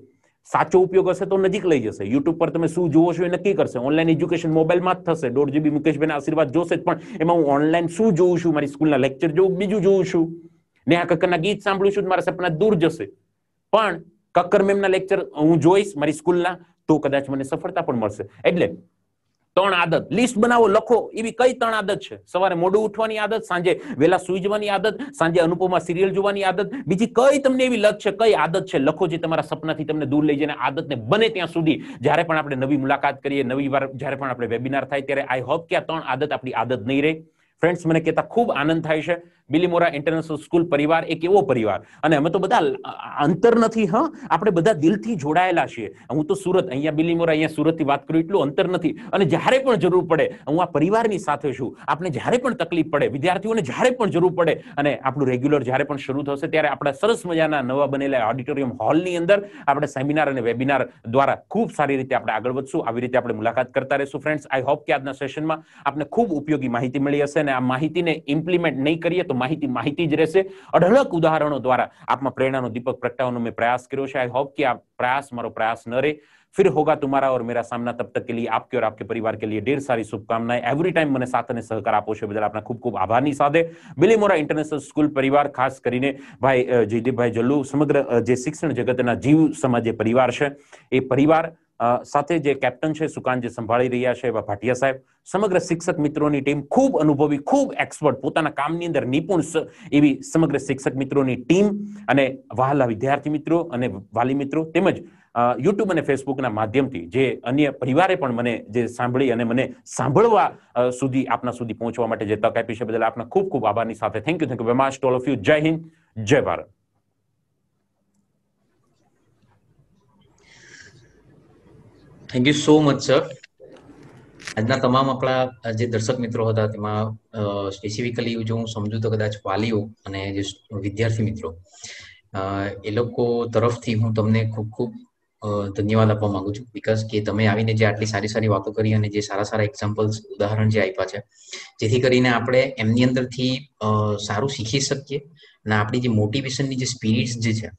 સાચો ઉપયોગ હશે તો નજીક લઈ જશે યુટ્યુબ પર તમે શું જુઓ છો એ નક્કી કરશે ઓનલાઈન એજ્યુકેશન મોબાઈલમાં જ થશે દોઢ જીબી મુકેશભાઈના આશીર્વાદ જોશે જ પણ એમાં હું ઓનલાઈન શું જોઉં છું મારી સ્કૂલના લેક્ચર જોઉં બીજું જોઉં છું ને આ કક્કરના ગીત સાંભળું છું મારા સપના દૂર જશે પણ કક્કર મેમના લેક્ચર હું જોઈશ મારી સ્કૂલના તો કદાચ મને સફળતા પણ મળશે એટલે ત્રણ આદત લિસ્ટ બનાવો લખો એવી કઈ ત્રણ આદત છે સવારે મોડું ઉઠવાની આદત સાંજે વહેલા સુઈ જવાની આદત સાંજે અનુપમાં સિરિયલ જોવાની આદત બીજી કઈ તમને એવી લત છે કઈ આદત છે લખો જે તમારા સપનાથી તમને દૂર લઈ જઈને આદતને બને ત્યાં સુધી જ્યારે પણ આપણે નવી મુલાકાત કરીએ નવી વાર જ્યારે પણ આપણે વેબિનાર થાય ત્યારે આઈ હોપ કે આ ત્રણ આદત આપણી આદત નહીં રહે ફ્રેન્ડ્સ મને કહેતા ખૂબ આનંદ થાય છે બિલીમોરા ઇન્ટરનેશનલ સ્કૂલ પરિવાર એક એવો પરિવાર અને અમે તો બધા અંતર નથી હા આપણે બધા દિલથી જોડાયેલા છીએ હું તો સુરત અહીંયા બિલીમોરા અહીંયા સુરતથી વાત કરું એટલું અંતર નથી અને જ્યારે પણ જરૂર પડે હું આ પરિવારની સાથે છું આપણે જ્યારે પણ તકલીફ પડે વિદ્યાર્થીઓને જ્યારે પણ જરૂર પડે અને આપણું રેગ્યુલર જ્યારે પણ શરૂ થશે ત્યારે આપણા સરસ મજાના નવા બનેલા ઓડિટોરિયમ હોલની અંદર આપણે સેમિનાર અને વેબિનાર દ્વારા ખૂબ સારી રીતે આપણે આગળ વધશું આવી રીતે આપણે મુલાકાત કરતા રહીશું ફ્રેન્ડ્સ આઈ હોપ કે આજના સેશનમાં આપને ખૂબ ઉપયોગી માહિતી મળી હશે અને આ માહિતીને ઇમ્પ્લિમેન્ટ નહીં કરીએ તો તો માહિતી માહિતી જ રહેશે અઢળક ઉદાહરણો દ્વારા આપમાં પ્રેરણાનો દીપક પ્રગટાવવાનો મેં પ્રયાસ કર્યો છે આઈ હોપ કે આ પ્રયાસ મારો પ્રયાસ ન રહે फिर होगा तुम्हारा और मेरा सामना तब तक के लिए आपके और आपके परिवार के लिए ढेर सारी शुभकामनाएं एवरी टाइम મને સાથ અને સહકાર આપો છો બદલ આપના ખૂબ ખૂબ આભારની સાથે બિલીમોરા ઇન્ટરનેશનલ સ્કૂલ પરિવાર ખાસ કરીને ભાઈ જયદીપભાઈ જલ્લુ સમગ્ર જે શિક્ષણ જગતના જીવ સમાજ જે પરિવાર છે એ પરિવાર સાથે જે કેપ્ટન છે સુકાન જે સંભાળી રહ્યા છે એવા ભાટિયા સાહેબ સમગ્ર શિક્ષક મિત્રોની ટીમ ખૂબ અનુભવી ખૂબ એક્સપર્ટ પોતાના કામની અંદર નિપુણ એવી સમગ્ર શિક્ષક મિત્રોની ટીમ અને વહાલા વિદ્યાર્થી મિત્રો અને વાલી મિત્રો તેમજ યુટ્યુબ અને ફેસબુકના માધ્યમથી જે અન્ય પરિવારે પણ મને જે સાંભળી અને મને સાંભળવા સુધી આપના સુધી પહોંચવા માટે જે તક આપી છે બદલ આપના ખૂબ ખૂબ આભારની સાથે thank you thank you very all of you Jai Hind Jai Bharat thank you so much sir
આજના તમામ આપણા જે દર્શક મિત્રો હતા તેમાં સ્પેસિફિકલી જો હું સમજુ તો કદાચ વાલીઓ અને જે વિદ્યાર્થી મિત્રો એ લોકો તરફથી હું તમને ખૂબ ખૂબ ધન્યવાદ આપવા માંગુ છું બિકોઝ કે તમે આવીને જે આટલી સારી સારી વાતો કરી અને જે સારા સારા એક્ઝામ્પલ્સ ઉદાહરણ જે આપ્યા છે જેથી કરીને આપણે એમની અંદરથી સારું શીખી શકીએ અને આપણી જે મોટિવેશનની જે સ્પિરિટ્સ જે છે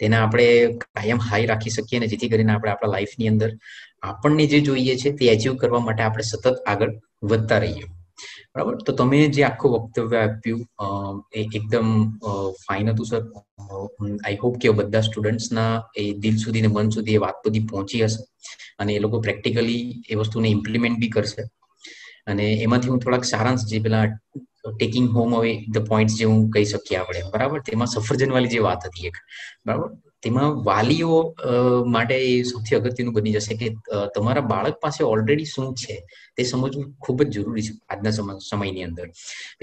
તેને આપણે કાયમ હાઈ રાખી શકીએ અને જેથી કરીને આપણે આપણા લાઈફની અંદર આપણને જે જોઈએ છે તે એચીવ કરવા માટે આપણે સતત આગળ વધતા રહીએ બરાબર તો તમે જે આખું વક્તવ્ય આપ્યું એ એકદમ ફાઇન હતું સર આઈ હોપ કે બધા સ્ટુડન્ટ્સના એ દિલ સુધી ને મન સુધી એ વાત બધી પહોંચી હશે અને એ લોકો પ્રેક્ટિકલી એ વસ્તુને ઇમ્પ્લિમેન્ટ બી કરશે અને એમાંથી હું થોડાક સારાંશ જે પેલા taking home away the point જે હું કહી શકીએ આપણે બરાબર તેમાં સફરજન વાળી જે વાત હતી એક બરાબર તેમાં વાલીઓ માટે એ સૌથી અગત્યનું બની જશે કે તમારા બાળક પાસે ઓલરેડી શું છે તે સમજવું ખૂબ જ જરૂરી છે આજના સમયની અંદર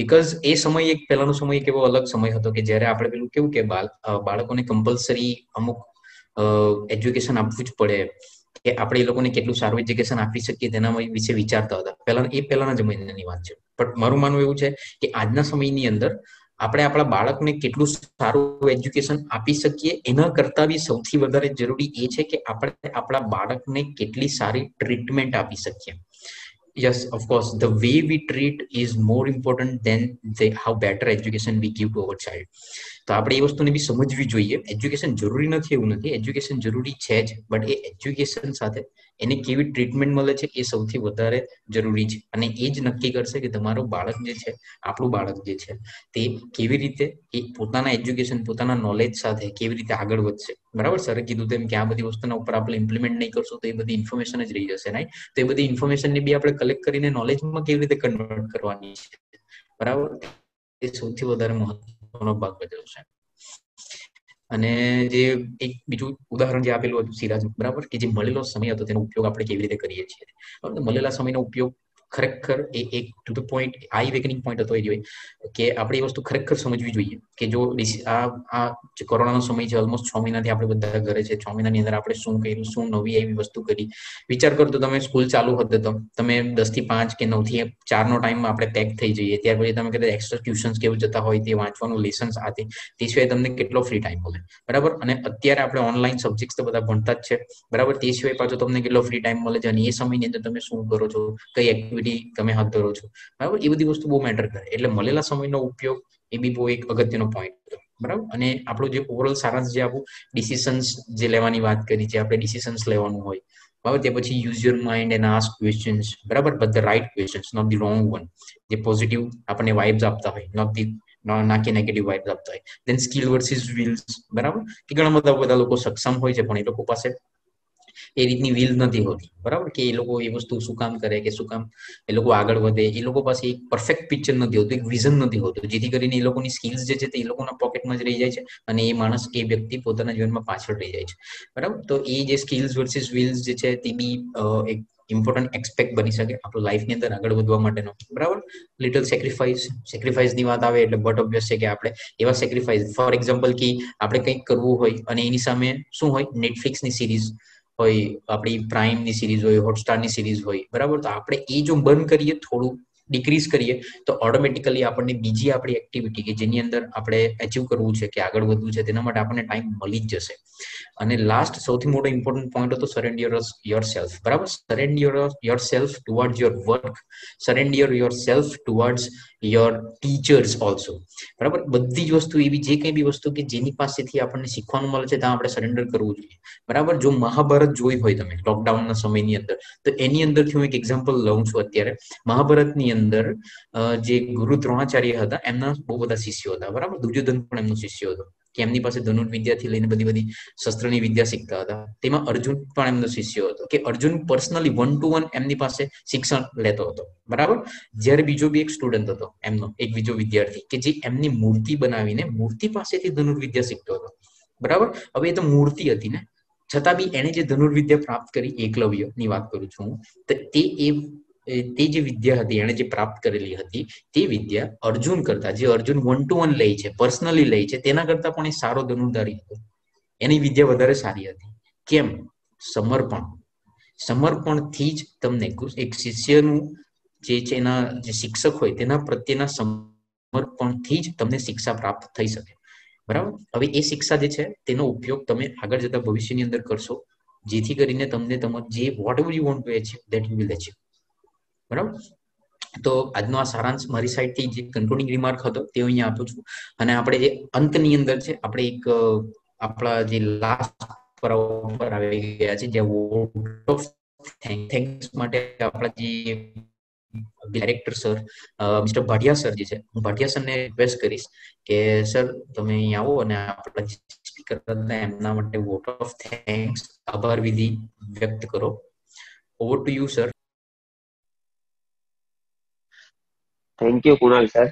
બીકોઝ એ સમય એક પહેલાનો સમય એક એવો અલગ સમય હતો કે જ્યારે આપણે પેલું કેવું કે બાળકોને કમ્પલસરી અમુક એજ્યુકેશન આપવું જ પડે કે આપણે એ લોકોને કેટલું સારું એજ્યુકેશન આપી શકીએ તેના વિશે વિચારતા હતા પહેલા એ પહેલાના જમીનની વાત છે બટ મારું માનવું એવું છે કે આજના સમયની અંદર આપણે આપણા બાળકને કેટલું સારું એજ્યુકેશન આપી શકીએ એના કરતા બી સૌથી વધારે જરૂરી એ છે કે આપણે આપણા બાળકને કેટલી સારી ટ્રીટમેન્ટ આપી શકીએ yes of course the way we treat is more important than they how better education we give to our child તો આપણે એ વસ્તુને બી સમજવી જોઈએ એજ્યુકેશન જરૂરી નથી એવું નથી એજ્યુકેશન જરૂરી છે જ બટ એ એજ્યુકેશન સાથે એને કેવી ટ્રીટમેન્ટ મળે છે એ સૌથી વધારે જરૂરી છે અને એ જ નક્કી કરશે કે તમારું બાળક જે છે આપણું બાળક જે છે તે કેવી રીતે એ પોતાના એજ્યુકેશન પોતાના નોલેજ સાથે કેવી રીતે આગળ વધશે બરાબર સર કીધું તેમ કે આ બધી વસ્તુના ઉપર આપણે ઇમ્પ્લિમેન્ટ નહીં કરશું તો એ બધી ઇન્ફોર્મેશન જ રહી જશે નહીં તો એ બધી ઇન્ફોર્મેશનને બી આપણે કલેક્ટ કરીને નોલેજમાં કેવી રીતે કન્વર્ટ કરવાની છે બરાબર એ સૌથી વધારે મહત્વનો ભાગ ભજવશે અને જે એક બીજું ઉદાહરણ જે આપેલું હતું સિરાજ બરાબર કે જે મળેલો સમય હતો તેનો ઉપયોગ આપણે કેવી રીતે કરીએ છીએ મળેલા સમયનો ઉપયોગ ખરેખર એ એક to the point eye wakening point હતો એ જોઈએ કે આપણે એ વસ્તુ ખરેખર સમજવી જોઈએ કે જો આ આ જે કોરોનાનો સમય છે ઓલમોસ્ટ છ મહિનાથી આપણે બધા ઘરે છે છ મહિનાની અંદર આપણે શું કર્યું શું નવી એવી વસ્તુ કરી વિચાર કરો તો તમે સ્કૂલ ચાલુ હતો તો તમે દસ થી પાંચ કે નવ થી ચાર નો ટાઈમ આપણે પેક થઈ જઈએ ત્યાર પછી તમે કદાચ એક્સ્ટ્રા ટ્યુશન્સ કેવું જતા હોય તે વાંચવાનું લેસન્સ આ તે સિવાય તમને કેટલો ફ્રી ટાઈમ મળે બરાબર અને અત્યારે આપણે ઓનલાઈન સબ્જેક્ટ તો બધા ભણતા જ છે બરાબર તે સિવાય પાછો તમને કેટલો ફ્રી ટાઈમ મળે છે અને એ સમયની અંદર તમે શું કરો છો કઈ એક્ટિવિટી તમે હાથ ધરો છો બરાબર એ બધી વસ્તુ બહુ મેટર કરે એટલે મળેલા સમયનો ઉપયોગ એ બી બહુ એક અગત્યનો પોઈન્ટ બરાબર અને આપણો જે ઓવરઓલ સારાંશ જે આપણું ડિસિશન્સ જે લેવાની વાત કરી છે આપણે ડિસિશન્સ લેવાનું હોય બરાબર તે પછી use your mind and ask questions બરાબર but the right questions not the wrong one જે પોઝિટિવ આપણને વાઇબ્સ આપતા હોય નોટ ધી ના કે નેગેટિવ વાઇબ્સ આપતા હોય દેન સ્કિલ વર્સિસ વિલ્સ બરાબર કે ઘણા બધા બધા લોકો સક્ષમ હોય છે પણ એ લોકો પાસે એ રીતની વિલ નથી હોતી બરાબર કે એ લોકો એ વસ્તુ શું કામ કરે કે શું કામ એ લોકો આગળ વધે એ લોકો પાસે એક પરફેક્ટ પિક્ચર નથી હોતું એક વિઝન નથી હોતું જેથી કરીને એ લોકોની સ્કિલ્સ જે છે તે એ લોકોના પોકેટમાં જ રહી જાય છે અને એ માણસ એ વ્યક્તિ પોતાના જીવનમાં પાછળ રહી જાય છે બરાબર તો એ જે સ્કિલ્સ વર્સિસ વિલ્સ જે છે તે બી એક ઇમ્પોર્ટન્ટ એક્સપેક્ટ બની શકે આપણું લાઈફની અંદર આગળ વધવા માટેનો બરાબર લિટલ સેક્રિફાઈસ સેક્રિફાઈસની વાત આવે એટલે બટ ઓબ્વિયસ છે કે આપણે એવા સેક્રિફાઈસ ફોર એક્ઝામ્પલ કે આપણે કંઈક કરવું હોય અને એની સામે શું હોય નેટફ્લિક્સની સિરીઝ હોય આપણી પ્રાઇમ ની સિરીઝ હોય હોટસ્ટાર ની સિરીઝ હોય બરાબર તો આપણે એ જો બંધ કરીએ થોડું ડિક્રીઝ કરીએ તો ઓટોમેટિકલી આપણને બીજી આપણી એક્ટિવિટી કે જેની અંદર આપણે અચીવ કરવું છે કે આગળ વધવું છે તેના માટે આપણને ટાઈમ મળી જ જશે અને લાસ્ટ સૌથી મોટો ઇમ્પોર્ટન્ટ પોઈન્ટ હતો સરેન્ડર યોર સેલ્ફ બરાબર surrender yourself towards your work surrender yourself towards your teachers also બરાબર બધી જ વસ્તુ એવી જે કંઈ બી વસ્તુ કે જેની પાસેથી આપણને શીખવાનું મળે છે ત્યાં આપણે સરેન્ડર કરવું જોઈએ બરાબર જો મહાભારત જોઈ હોય તમે લોકડાઉનના સમયની અંદર તો એની અંદરથી હું એક એક્ઝામ્પલ લઉં છું અત્યારે મહાભારતની અંદર જે ગુરુ દ્રોણાચાર્ય હતા એમના બહુ બધા શિષ્યો હતા બરાબર દુર્યોધન પણ એમનો શિષ્ય હતો કે એમની પાસે ધનુર્વિદ્યાથી લઈને બધી બધી શસ્ત્રની વિદ્યા શીખતા હતા તેમાં અર્જુન પણ એમનો શિષ્ય હતો કે Arjun personally one two one એમની પાસે શિક્ષણ લેતો હતો બરાબર જ્યારે બીજો બી એક સ્ટુડન્ટ હતો એમનો એક બીજો વિદ્યાર્થી કે જે એમની મૂર્તિ બનાવીને મૂર્તિ પાસેથી ધનુર્વિદ્યા શીખતો હતો બરાબર હવે એ તો મૂર્તિ હતી ને છતાં બી એને જે ધનુર્વિદ્યા પ્રાપ્ત કરી એકલવ્ય ની વાત કરું છું હું તે એ તે જે વિદ્યા હતી એણે જે પ્રાપ્ત કરેલી હતી તે વિદ્યા અર્જુન કરતા જે અર્જુન વન ટુ વન લે છે પર્સનલી લે છે તેના કરતા પણ એ સારો ધનુર્ધારી હતો એની વિદ્યા વધારે સારી હતી કેમ સમર્પણ સમર્પણથી જ તમને એક શિષ્યનું જે છે એના જે શિક્ષક હોય તેના પ્રત્યેના સમર્પણથી જ તમને શિક્ષા પ્રાપ્ત થઈ શકે બરાબર હવે એ શિક્ષા જે છે તેનો ઉપયોગ તમે આગળ જતા ભવિષ્યની અંદર કરશો જેથી કરીને તમને તમારું જે whatever you want to achieve that you will achieve બરાબર તો આજનો આ સારાંશ મારી સાઈડથી જે કન્ક્લુડિંગ રિમાર્ક હતો તે અહીંયા આપું છું અને આપણે જે અંતની અંદર છે આપણે એક આપણા જે લાસ્ટ પર આવી ગયા છે જે વોટ ઓફ થેન્ક્સ માટે આપણા જે director sir mister Bhatia sir જે છે હું ભાટિયા સરને રિક્વેસ્ટ કરીશ કે સર તમે અહીં આવો અને આપણા સ્પીકર એમના માટે વોટ ઓફ થેન્ક્સ આભાર વિધિ વ્યક્ત કરો over to you sir
thank you Kunal sir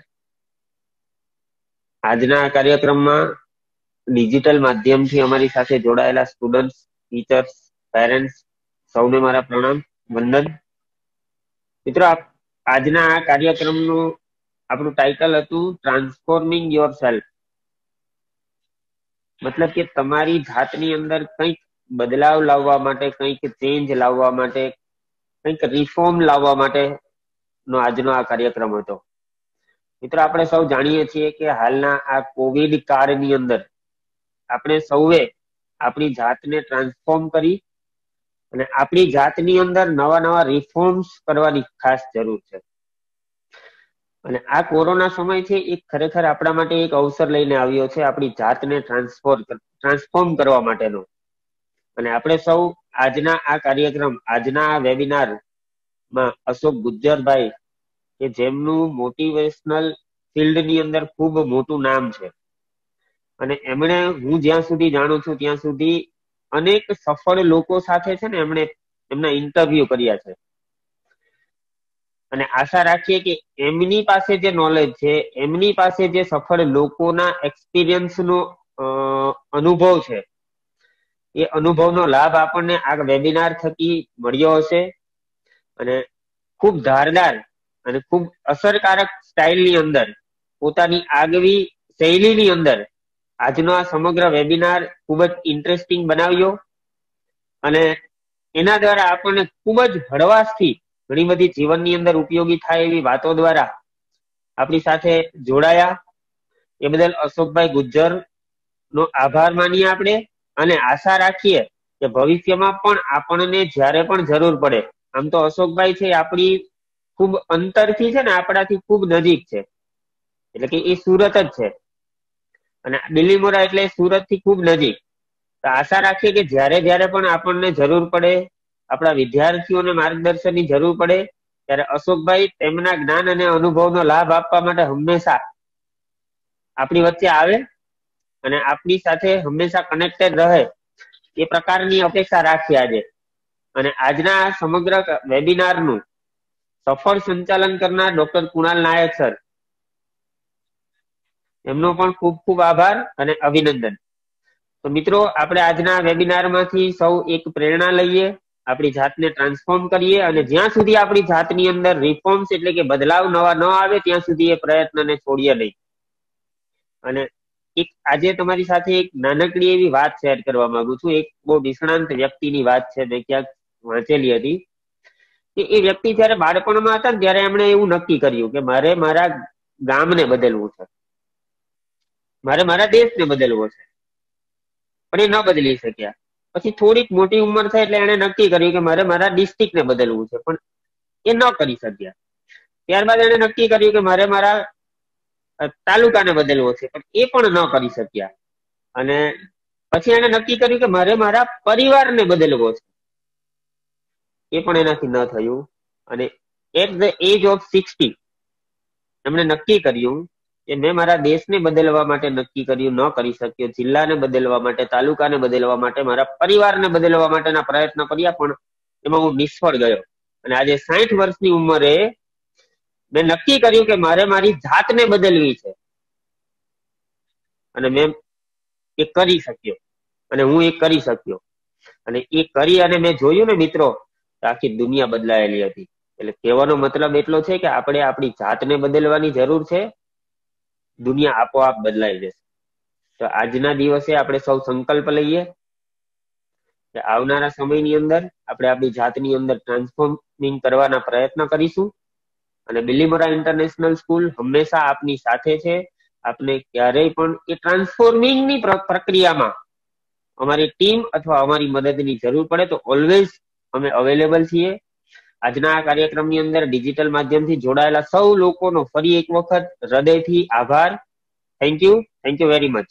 આજના આ કાર્યક્રમમાં ડિજિટલ માધ્યમથી અમારી સાથે જોડાયેલા સ્ટુડન્ટ્સ ટીચર્સ પેરેન્ટ્સ સૌને મારા પ્રણામ વંદન મિત્રો આજના આ કાર્યક્રમનું આપણું ટાઇટલ હતું ટ્રાન્સફોર્મિંગ યોર સેલ્ફ મતલબ કે તમારી જાતની અંદર કંઈક બદલાવ લાવવા માટે કંઈક ચેન્જ લાવવા માટે કંઈક રિફોર્મ લાવવા માટે નો આજનો આ કાર્યક્રમ હતો મિત્રો આપણે સૌ જાણીએ છીએ કે હાલના આ કોવિડ કાળની અંદર આપણે સૌએ આપણી જાતને ટ્રાન્સફોર્મ કરી અને આપણી જાતની અંદર નવા નવા રિફોર્મ્સ કરવાની ખાસ જરૂર છે અને આ કોરોના સમય છે એ ખરેખર આપણા માટે એક અવસર લઈને આવ્યો છે આપણી જાતને ટ્રાન્સફોર્મ ટ્રાન્સફોર્મ કરવા માટેનો અને આપણે સૌ આજના આ કાર્યક્રમ આજના આ વેબિનાર માં અશોક ગુજ્જરભાઈ કે જેમનું મોટિવેશનલ ફિલ્ડ ની અંદર ખૂબ મોટું નામ છે અને એમણે હું જ્યાં સુધી જાણું છું ત્યાં સુધી અનેક સફળ લોકો સાથે છે ને એમણે એમના ઇન્ટરવ્યુ કર્યા છે અને આશા રાખીએ કે એમની પાસે જે નોલેજ છે એમની પાસે જે સફળ લોકોના એક્સપિરિયન્સનો અનુભવ છે એ અનુભવનો લાભ આપણને આ વેબિનાર થકી મળ્યો હશે અને ખૂબ ધારદાર અને ખૂબ અસરકારક સ્ટાઇલની અંદર પોતાની આગવી શૈલીની અંદર આજનો આ સમગ્ર વેબિનાર ખૂબ જ ઇન્ટરેસ્ટિંગ બનાવ્યો અને એના દ્વારા આપણને ખૂબ જ હળવાશથી ઘણી બધી જીવનની અંદર ઉપયોગી થાય એવી વાતો દ્વારા આપણી સાથે જોડાયા એ બદલ અશોકભાઈ ગુજ્જર નો આભાર માનીએ આપણે અને આશા રાખીએ કે ભવિષ્યમાં પણ આપણને જ્યારે પણ જરૂર પડે આમ તો અશોકભાઈ છે આપણી ખૂબ અંતરથી છે ને આપણાથી ખૂબ નજીક છે એટલે કે એ સુરત જ છે અને બિલીમોરા એટલે સુરતથી ખૂબ નજીક તો આશા રાખીએ કે જ્યારે જ્યારે પણ આપણને જરૂર પડે આપણા વિદ્યાર્થીઓને માર્ગદર્શનની જરૂર પડે ત્યારે અશોકભાઈ તેમના જ્ઞાન અને અનુભવનો લાભ આપવા માટે હંમેશા આપણી વચ્ચે આવે અને આપણી સાથે હંમેશા કનેક્ટેડ રહે એ પ્રકારની અપેક્ષા રાખી આજે અને આજના સમગ્ર વેબિનારનું સફળ સંચાલન કરનાર ડોક્ટર કુણાલ નાયક સર એમનો પણ ખૂબ ખૂબ આભાર અને અભિનંદન તો મિત્રો આપણે આજના વેબિનારમાંથી સૌ એક પ્રેરણા લઈએ આપણી જાતને ટ્રાન્સફોર્મ કરીએ અને જ્યાં સુધી આપણી જાતની અંદર રિફોર્મ્સ એટલે કે બદલાવ નવા ન આવે ત્યાં સુધી એ પ્રયત્નને છોડીએ નહીં અને એક આજે તમારી સાથે એક નાનકડી એવી વાત શેર કરવા માંગુ છું એક બહુ નિષ્ણાંત વ્યક્તિની વાત છે મેં ક્યાંક વાંચેલી હતી કે એ વ્યક્તિ જ્યારે બાળપણમાં હતા ને ત્યારે એમણે એવું નક્કી કર્યું કે મારે મારા ગામને બદલવું છે મારે મારા દેશને બદલવો છે પણ એ ન બદલી શક્યા પછી થોડીક મોટી ઉંમર થઈ એટલે એણે નક્કી કર્યું કે મારે મારા ડિસ્ટ્રિક્ટને બદલવું છે પણ એ ન કરી શક્યા ત્યારબાદ એણે નક્કી કર્યું કે મારે મારા તાલુકાને બદલવો છે પણ એ પણ ન કરી શક્યા અને પછી એણે નક્કી કર્યું કે મારે મારા પરિવારને બદલવો છે એ પણ એનાથી ન થયું અને at the age of sixty એમણે નક્કી કર્યું કે મેં મારા દેશને બદલવા માટે નક્કી કર્યું ન કરી શક્યો જિલ્લાને બદલવા માટે તાલુકાને બદલવા માટે મારા પરિવારને બદલવા માટેના પ્રયત્ન કર્યા પણ એમાં હું નિષ્ફળ ગયો અને આજે સાઠ વર્ષની ઉંમરે મેં નક્કી કર્યું કે મારે મારી જાતને બદલવી છે અને મેં એ કરી શક્યો અને હું એ કરી શક્યો અને એ કરી અને મેં જોયું ને મિત્રો આખી દુનિયા બદલાયેલી હતી એટલે કહેવાનો મતલબ એટલો છે કે આપણે આપણી જાતને બદલવાની જરૂર છે દુનિયા આપોઆપ બદલાઈ જશે તો આજના દિવસે આપણે સૌ સંકલ્પ લઈએ કે આવનારા સમયની અંદર આપણે આપણી જાતની અંદર ટ્રાન્સફોર્મિંગ કરવાના પ્રયત્ન કરીશું અને બિલીમોરા ઇન્ટરનેશનલ સ્કૂલ હંમેશા આપની સાથે છે આપને ક્યારેય પણ એ ટ્રાન્સફોર્મિંગની પ્રક્રિયામાં અમારી ટીમ અથવા અમારી મદદની જરૂર પડે તો ઓલવેઝ અમે અવેલેબલ છીએ આજના આ કાર્યક્રમની અંદર ડિજિટલ માધ્યમથી જોડાયેલા સૌ લોકોનો ફરી એક વખત હૃદયથી આભાર thank you thank you very much